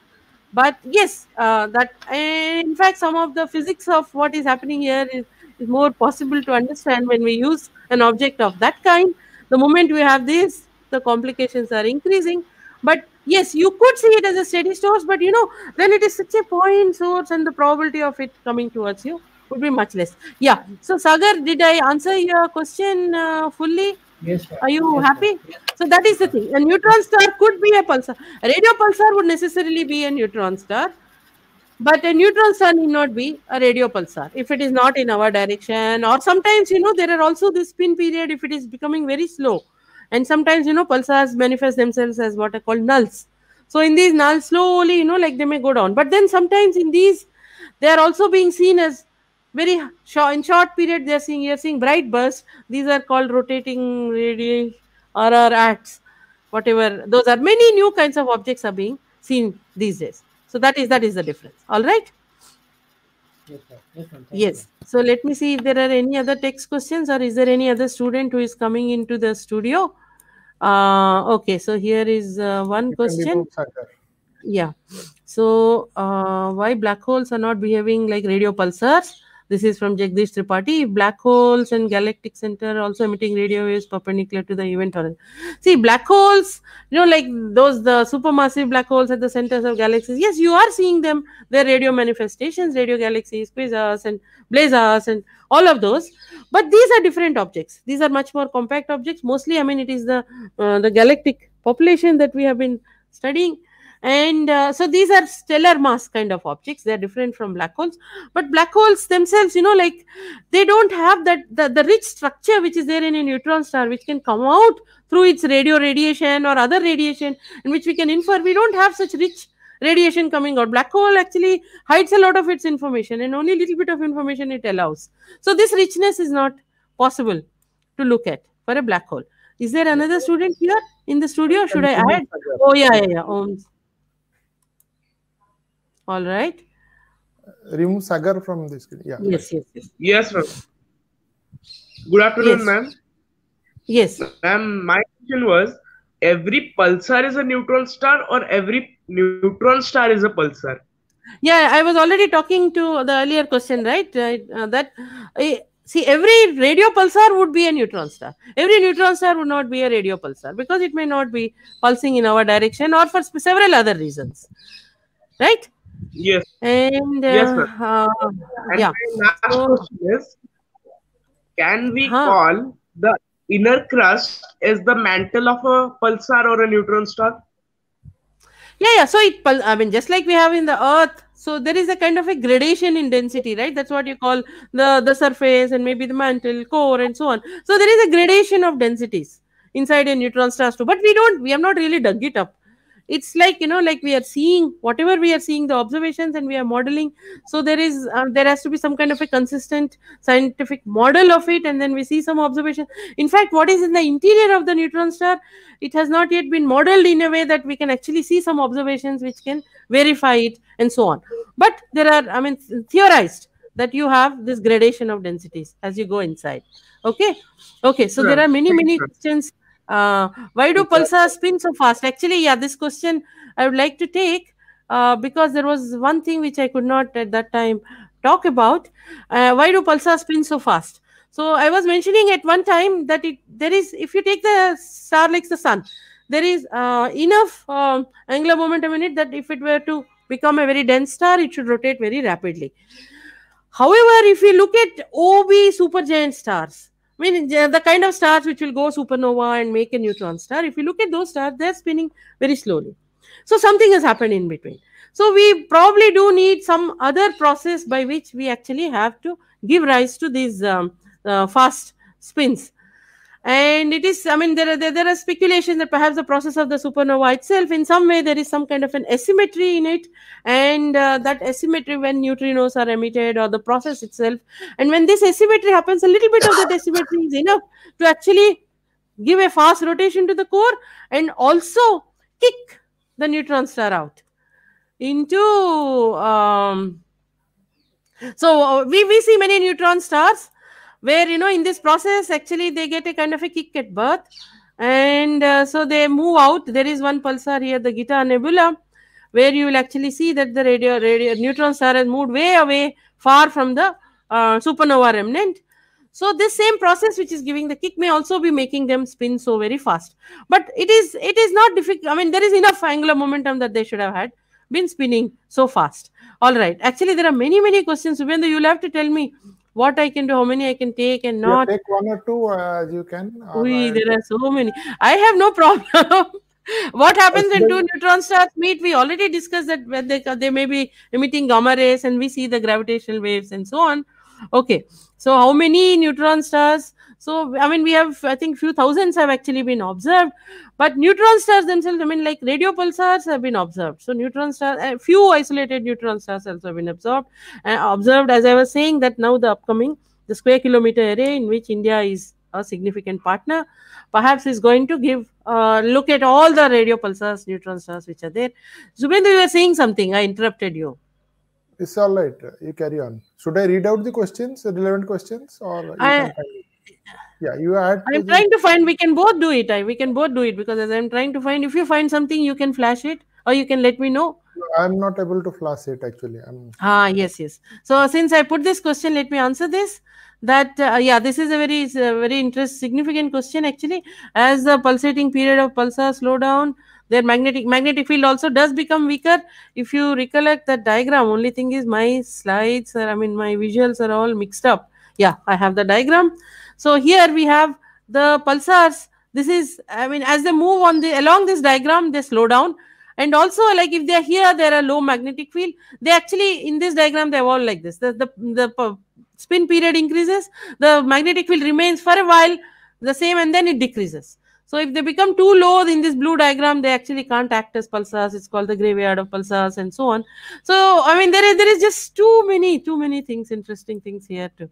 but yes uh, that in fact some of the physics of what is happening here is, is more possible to understand when we use an object of that kind the moment we have this the complications are increasing but yes you could see it as a steady source but you know then it is such a point source and the probability of it coming towards you would be much less yeah so sagar did i answer your question uh, fully Yes, Are you yes, happy? Yes. So that is the thing. A neutron star could be a pulsar. A radio pulsar would necessarily be a neutron star. But a neutron star need not be a radio pulsar if it is not in our direction. Or sometimes, you know, there are also the spin period if it is becoming very slow. And sometimes, you know, pulsars manifest themselves as what are called nulls. So in these nulls, slowly, you know, like they may go down. But then sometimes in these, they are also being seen as very short in short period they are seeing you are seeing bright bursts these are called rotating radii or acts whatever those are many new kinds of objects are being seen these days so that is that is the difference all right yes, yes, yes. so let me see if there are any other text questions or is there any other student who is coming into the studio uh, okay so here is uh, one question yeah so uh, why black holes are not behaving like radio pulsars this is from Jagdish Tripathi. Black holes and galactic center also emitting radio waves perpendicular to the event horizon. See, black holes, you know, like those the supermassive black holes at the centers of galaxies. Yes, you are seeing them. Their radio manifestations, radio galaxies, quasars, and blazars, and all of those. But these are different objects. These are much more compact objects. Mostly, I mean, it is the uh, the galactic population that we have been studying and uh, so these are stellar mass kind of objects they are different from black holes but black holes themselves you know like they don't have that the, the rich structure which is there in a neutron star which can come out through its radio radiation or other radiation in which we can infer we don't have such rich radiation coming out black hole actually hides a lot of its information and only little bit of information it allows so this richness is not possible to look at for a black hole is there another student here in the studio should i add oh yeah yeah, yeah. All right. Remove Sagar from the screen. Yeah. Yes, yes, yes. Yes, ma'am. Good afternoon, yes. ma'am. Yes. Ma'am, my question was every pulsar is a neutron star or every neutron star is a pulsar? Yeah, I was already talking to the earlier question, right? Uh, uh that uh, see every radio pulsar would be a neutron star. Every neutron star would not be a radio pulsar because it may not be pulsing in our direction or for several other reasons, right? Yes. And uh, yes, sir. Uh, and yeah. Last so, question is, can we huh? call the inner crust as the mantle of a pulsar or a neutron star? Yeah, yeah. So it, I mean, just like we have in the Earth, so there is a kind of a gradation in density, right? That's what you call the the surface and maybe the mantle, core, and so on. So there is a gradation of densities inside a neutron star too. But we don't, we have not really dug it up it's like you know like we are seeing whatever we are seeing the observations and we are modeling so there is uh, there has to be some kind of a consistent scientific model of it and then we see some observation in fact what is in the interior of the neutron star it has not yet been modeled in a way that we can actually see some observations which can verify it and so on but there are i mean theorized that you have this gradation of densities as you go inside okay okay so sure. there are many many questions uh, why do pulsars spin so fast? Actually, yeah, this question I would like to take uh, because there was one thing which I could not at that time talk about. Uh, why do pulsars spin so fast? So I was mentioning at one time that it there is if you take the star like the sun, there is uh, enough um, angular momentum in it that if it were to become a very dense star, it should rotate very rapidly. However, if we look at OB supergiant stars, I mean, the kind of stars which will go supernova and make a neutron star, if you look at those stars, they're spinning very slowly. So something has happened in between. So we probably do need some other process by which we actually have to give rise to these um, uh, fast spins and it is i mean there are there, there are speculations that perhaps the process of the supernova itself in some way there is some kind of an asymmetry in it and uh, that asymmetry when neutrinos are emitted or the process itself and when this asymmetry happens a little bit of that asymmetry is enough to actually give a fast rotation to the core and also kick the neutron star out into um, so uh, we, we see many neutron stars where you know in this process actually they get a kind of a kick at birth and uh, so they move out there is one pulsar here the gita nebula where you will actually see that the radio, radio neutrons are moved way away far from the uh, supernova remnant so this same process which is giving the kick may also be making them spin so very fast but it is it is not difficult i mean there is enough angular momentum that they should have had been spinning so fast all right actually there are many many questions Subhendu, you'll have to tell me what I can do, how many I can take and not. take one or two uh, as you can. We, there are so many. I have no [LAUGHS] problem. what happens when two neutron stars meet? We already discussed that when they, they may be emitting gamma rays and we see the gravitational waves and so on. Okay, so how many neutron stars so, I mean, we have, I think, few thousands have actually been observed, but neutron stars themselves, I mean, like radio pulsars have been observed. So, neutron stars, a few isolated neutron stars also have been observed, and uh, observed, as I was saying, that now the upcoming, the square kilometer array in which India is a significant partner, perhaps is going to give a uh, look at all the radio pulsars, neutron stars which are there. Zubendra, you were saying something. I interrupted you. It's all right. You carry on. Should I read out the questions, relevant questions, or I, yeah you are i'm trying to find we can both do it I, we can both do it because as i'm trying to find if you find something you can flash it or you can let me know i'm not able to flash it actually I'm... ah yes yes so since i put this question let me answer this that uh, yeah this is a very a very interest significant question actually as the pulsating period of pulsar slow down their magnetic magnetic field also does become weaker if you recollect that diagram only thing is my slides are. i mean my visuals are all mixed up yeah i have the diagram so here we have the pulsars this is i mean as they move on the along this diagram they slow down and also like if they're here there are low magnetic field they actually in this diagram they evolve like this the, the, the spin period increases the magnetic field remains for a while the same and then it decreases so if they become too low in this blue diagram, they actually can't act as pulsars. It's called the graveyard of pulsars and so on. So, I mean, there is, there is just too many, too many things, interesting things here too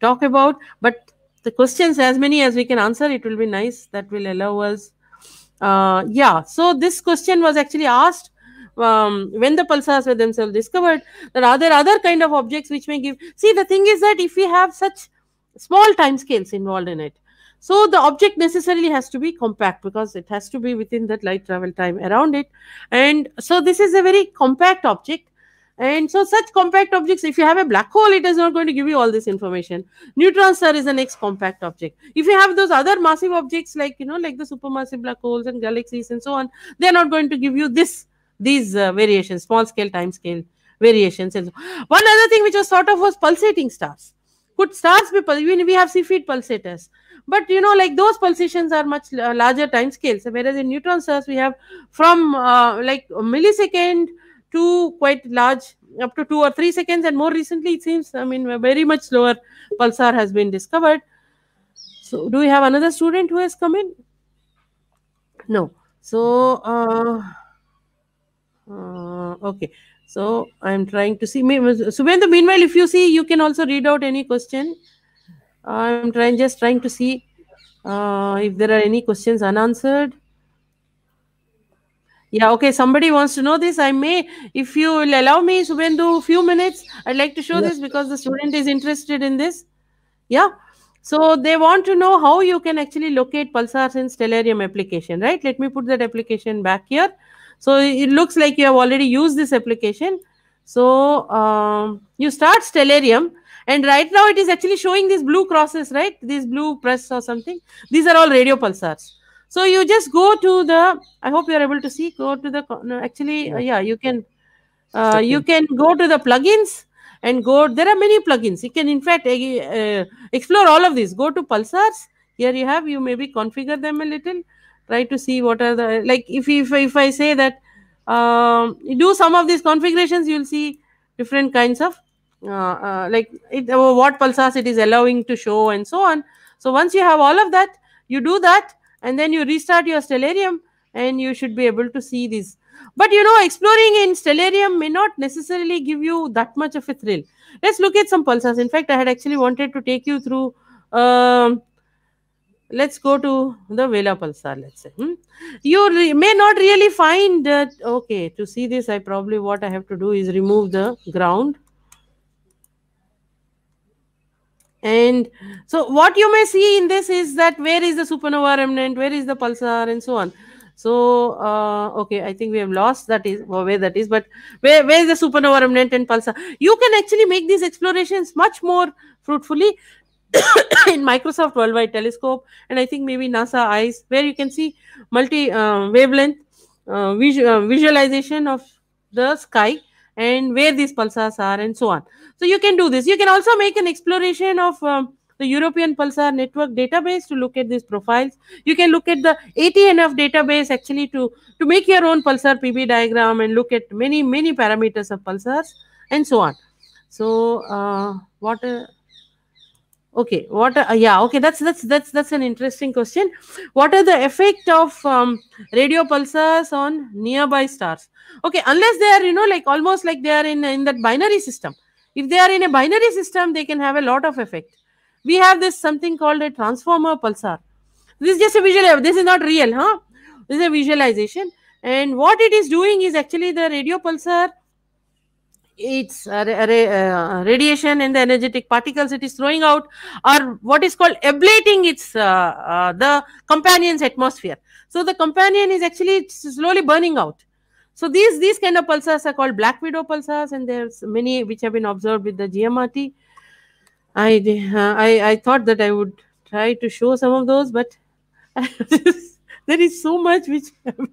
talk about but the questions as many as we can answer it will be nice that will allow us uh, yeah so this question was actually asked um, when the pulsars were themselves discovered that are there other kind of objects which may give see the thing is that if we have such small time scales involved in it so the object necessarily has to be compact because it has to be within that light travel time around it and so this is a very compact object and so such compact objects, if you have a black hole, it is not going to give you all this information. Neutron star is the next compact object. If you have those other massive objects like, you know, like the supermassive black holes and galaxies and so on, they're not going to give you this, these uh, variations, small scale, time scale variations. And so One other thing which was thought of was pulsating stars. Could stars be, even we have Cepheid pulsators but you know like those pulsations are much uh, larger time scales whereas in neutron stars we have from uh, like millisecond to quite large up to two or three seconds and more recently it seems i mean very much slower pulsar has been discovered so do we have another student who has come in no so uh, uh, okay so i'm trying to see uh, subhendu meanwhile if you see you can also read out any question i'm trying just trying to see uh, if there are any questions unanswered yeah, okay. Somebody wants to know this. I may, if you will allow me, Subendu, a few minutes, I'd like to show yes. this because the student is interested in this. Yeah. So they want to know how you can actually locate pulsars in Stellarium application, right? Let me put that application back here. So it looks like you have already used this application. So um, you start Stellarium and right now it is actually showing these blue crosses, right? These blue press or something. These are all radio pulsars. So you just go to the, I hope you're able to see, go to the, no, actually, uh, yeah. Uh, yeah, you can, uh, you can go to the plugins and go, there are many plugins. You can in fact uh, explore all of these. Go to pulsars. Here you have, you maybe configure them a little, try to see what are the, like if, if, if I say that um, do some of these configurations, you'll see different kinds of uh, uh, like it, what pulsars it is allowing to show and so on. So once you have all of that, you do that and then you restart your stellarium and you should be able to see this. but you know exploring in stellarium may not necessarily give you that much of a thrill let's look at some pulsars in fact i had actually wanted to take you through um, let's go to the Vela pulsar, let's say. Hmm? You may not really find that, okay, to see this, I probably what I have to do is remove the ground. And so what you may see in this is that where is the supernova remnant, where is the pulsar and so on. So, uh, okay, I think we have lost that is where that is, but where, where is the supernova remnant and pulsar? You can actually make these explorations much more fruitfully [COUGHS] in Microsoft Worldwide Telescope and I think maybe NASA eyes where you can see multi uh, wavelength uh, visual, uh, visualization of the sky and where these pulsars are and so on. So you can do this. You can also make an exploration of um, the European Pulsar Network database to look at these profiles. You can look at the ATNF database actually to, to make your own pulsar PB diagram and look at many, many parameters of pulsars and so on. So uh, what... Uh, okay what are, yeah okay that's that's that's that's an interesting question what are the effect of um, radio pulsars on nearby stars okay unless they are you know like almost like they are in in that binary system if they are in a binary system they can have a lot of effect we have this something called a transformer pulsar this is just a visual this is not real huh this is a visualization and what it is doing is actually the radio pulsar its radiation and the energetic particles it is throwing out are what is called ablating its uh, uh, the companion's atmosphere. So the companion is actually slowly burning out. So these these kind of pulsars are called black widow pulsars, and there's many which have been observed with the GMRT. I uh, I I thought that I would try to show some of those, but [LAUGHS] there is so much which [LAUGHS] I'm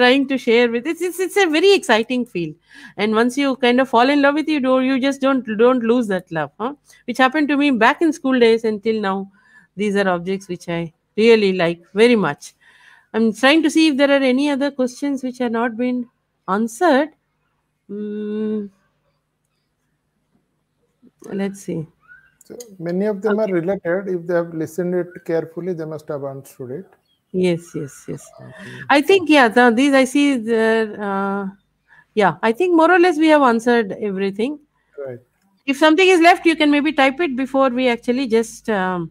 trying to share with it's, it's it's a very exciting field and once you kind of fall in love with you you just don't don't lose that love huh? which happened to me back in school days until now these are objects which i really like very much i'm trying to see if there are any other questions which have not been answered mm. let's see so many of them okay. are related if they have listened it carefully they must have answered it yes yes yes i think yeah these i see the, uh, yeah i think more or less we have answered everything right if something is left you can maybe type it before we actually just um,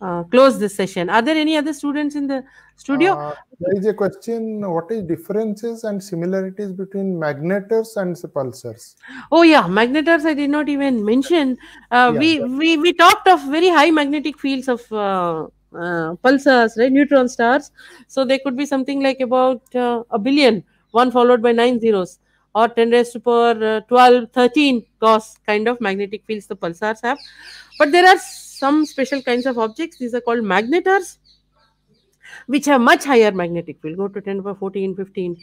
uh, close this session are there any other students in the studio uh, there is a question what is differences and similarities between magnetars and pulsars oh yeah magnetars i did not even mention uh, yeah, we, we we talked of very high magnetic fields of uh, uh, pulsars, right? Neutron stars. So there could be something like about uh, a billion, one followed by nine zeros, or 10 raised to power uh, 12, 13 Gauss kind of magnetic fields the pulsars have. But there are some special kinds of objects. These are called magnetars, which have much higher magnetic field. Go to 10 to 14, 15,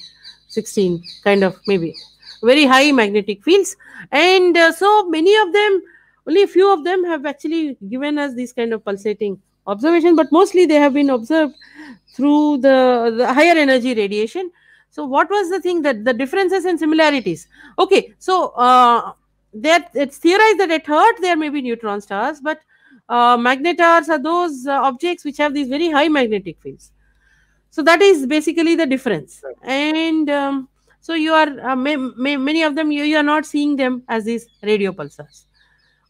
16, kind of maybe very high magnetic fields. And uh, so many of them, only a few of them have actually given us these kind of pulsating observation, but mostly they have been observed through the, the higher energy radiation. So what was the thing that the differences and similarities? Okay, so uh, that it's theorized that at Earth there may be neutron stars, but uh, magnetars are those uh, objects which have these very high magnetic fields. So that is basically the difference. And um, so you are uh, may, may, many of them you, you are not seeing them as these radio pulsars.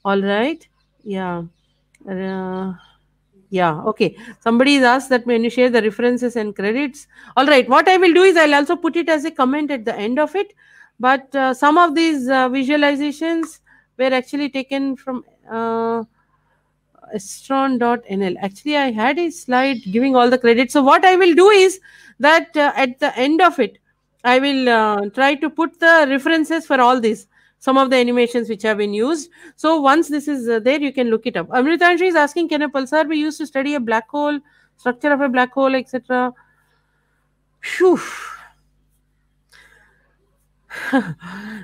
All right, yeah. Uh, yeah, okay. Somebody is asked that when you share the references and credits. All right, what I will do is I'll also put it as a comment at the end of it. But uh, some of these uh, visualizations were actually taken from uh, astron.nl. Actually, I had a slide giving all the credits. So what I will do is that uh, at the end of it, I will uh, try to put the references for all these some of the animations which have been used. So once this is uh, there, you can look it up. Amritanshi is asking, can a pulsar be used to study a black hole, structure of a black hole, etc.? Phew. [LAUGHS]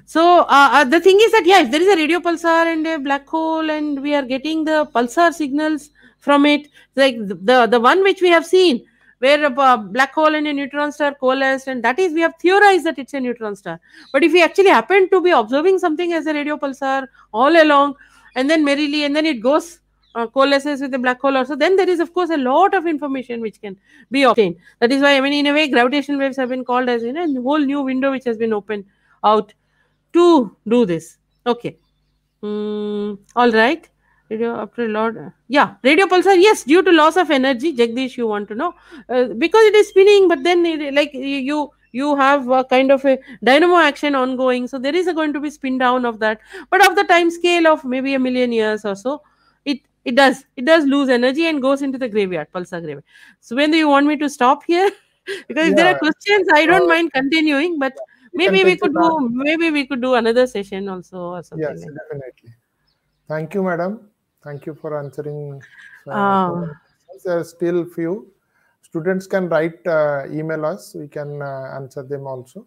so uh, uh, the thing is that yeah, if there is a radio pulsar and a black hole, and we are getting the pulsar signals from it, like the the, the one which we have seen where a black hole and a neutron star coalesced and that is we have theorized that it's a neutron star but if we actually happen to be observing something as a radio pulsar all along and then merrily and then it goes uh, coalesces with a black hole also then there is of course a lot of information which can be obtained that is why i mean in a way gravitational waves have been called as you know, a whole new window which has been opened out to do this okay mm, all right radio after load yeah radio pulsar yes due to loss of energy jagdish you want to know uh, because it is spinning but then it, like you you have a kind of a dynamo action ongoing so there is going to be spin down of that but of the time scale of maybe a million years or so it it does it does lose energy and goes into the graveyard pulsar graveyard so when do you want me to stop here [LAUGHS] because yeah. if there are questions i don't uh, mind continuing but maybe we could do maybe we could do another session also or something yes like definitely that. Thank you, madam. Thank you for answering. Um, there are still few. Students can write, uh, email us. We can uh, answer them also.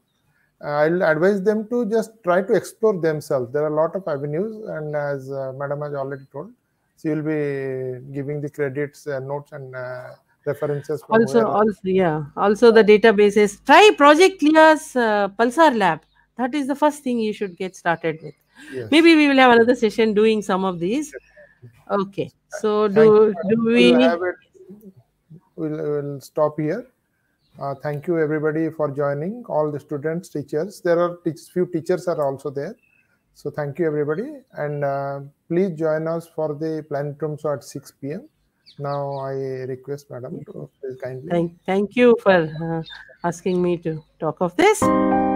Uh, I'll advise them to just try to explore themselves. There are a lot of avenues, and as uh, Madam has already told, she will be giving the credits, uh, notes, and references. Also, also, yeah. Also, the databases. Try Project Clear's Pulsar Lab. That is the first thing you should get started with. Yes. Maybe we will have another session doing some of these. Okay. So do do we? We'll, we'll, we'll stop here. Uh, thank you everybody for joining. All the students, teachers. There are few teachers are also there. So thank you everybody, and uh, please join us for the planetarium room at 6 p.m. Now I request madam to please kindly. Thank, thank you for uh, asking me to talk of this.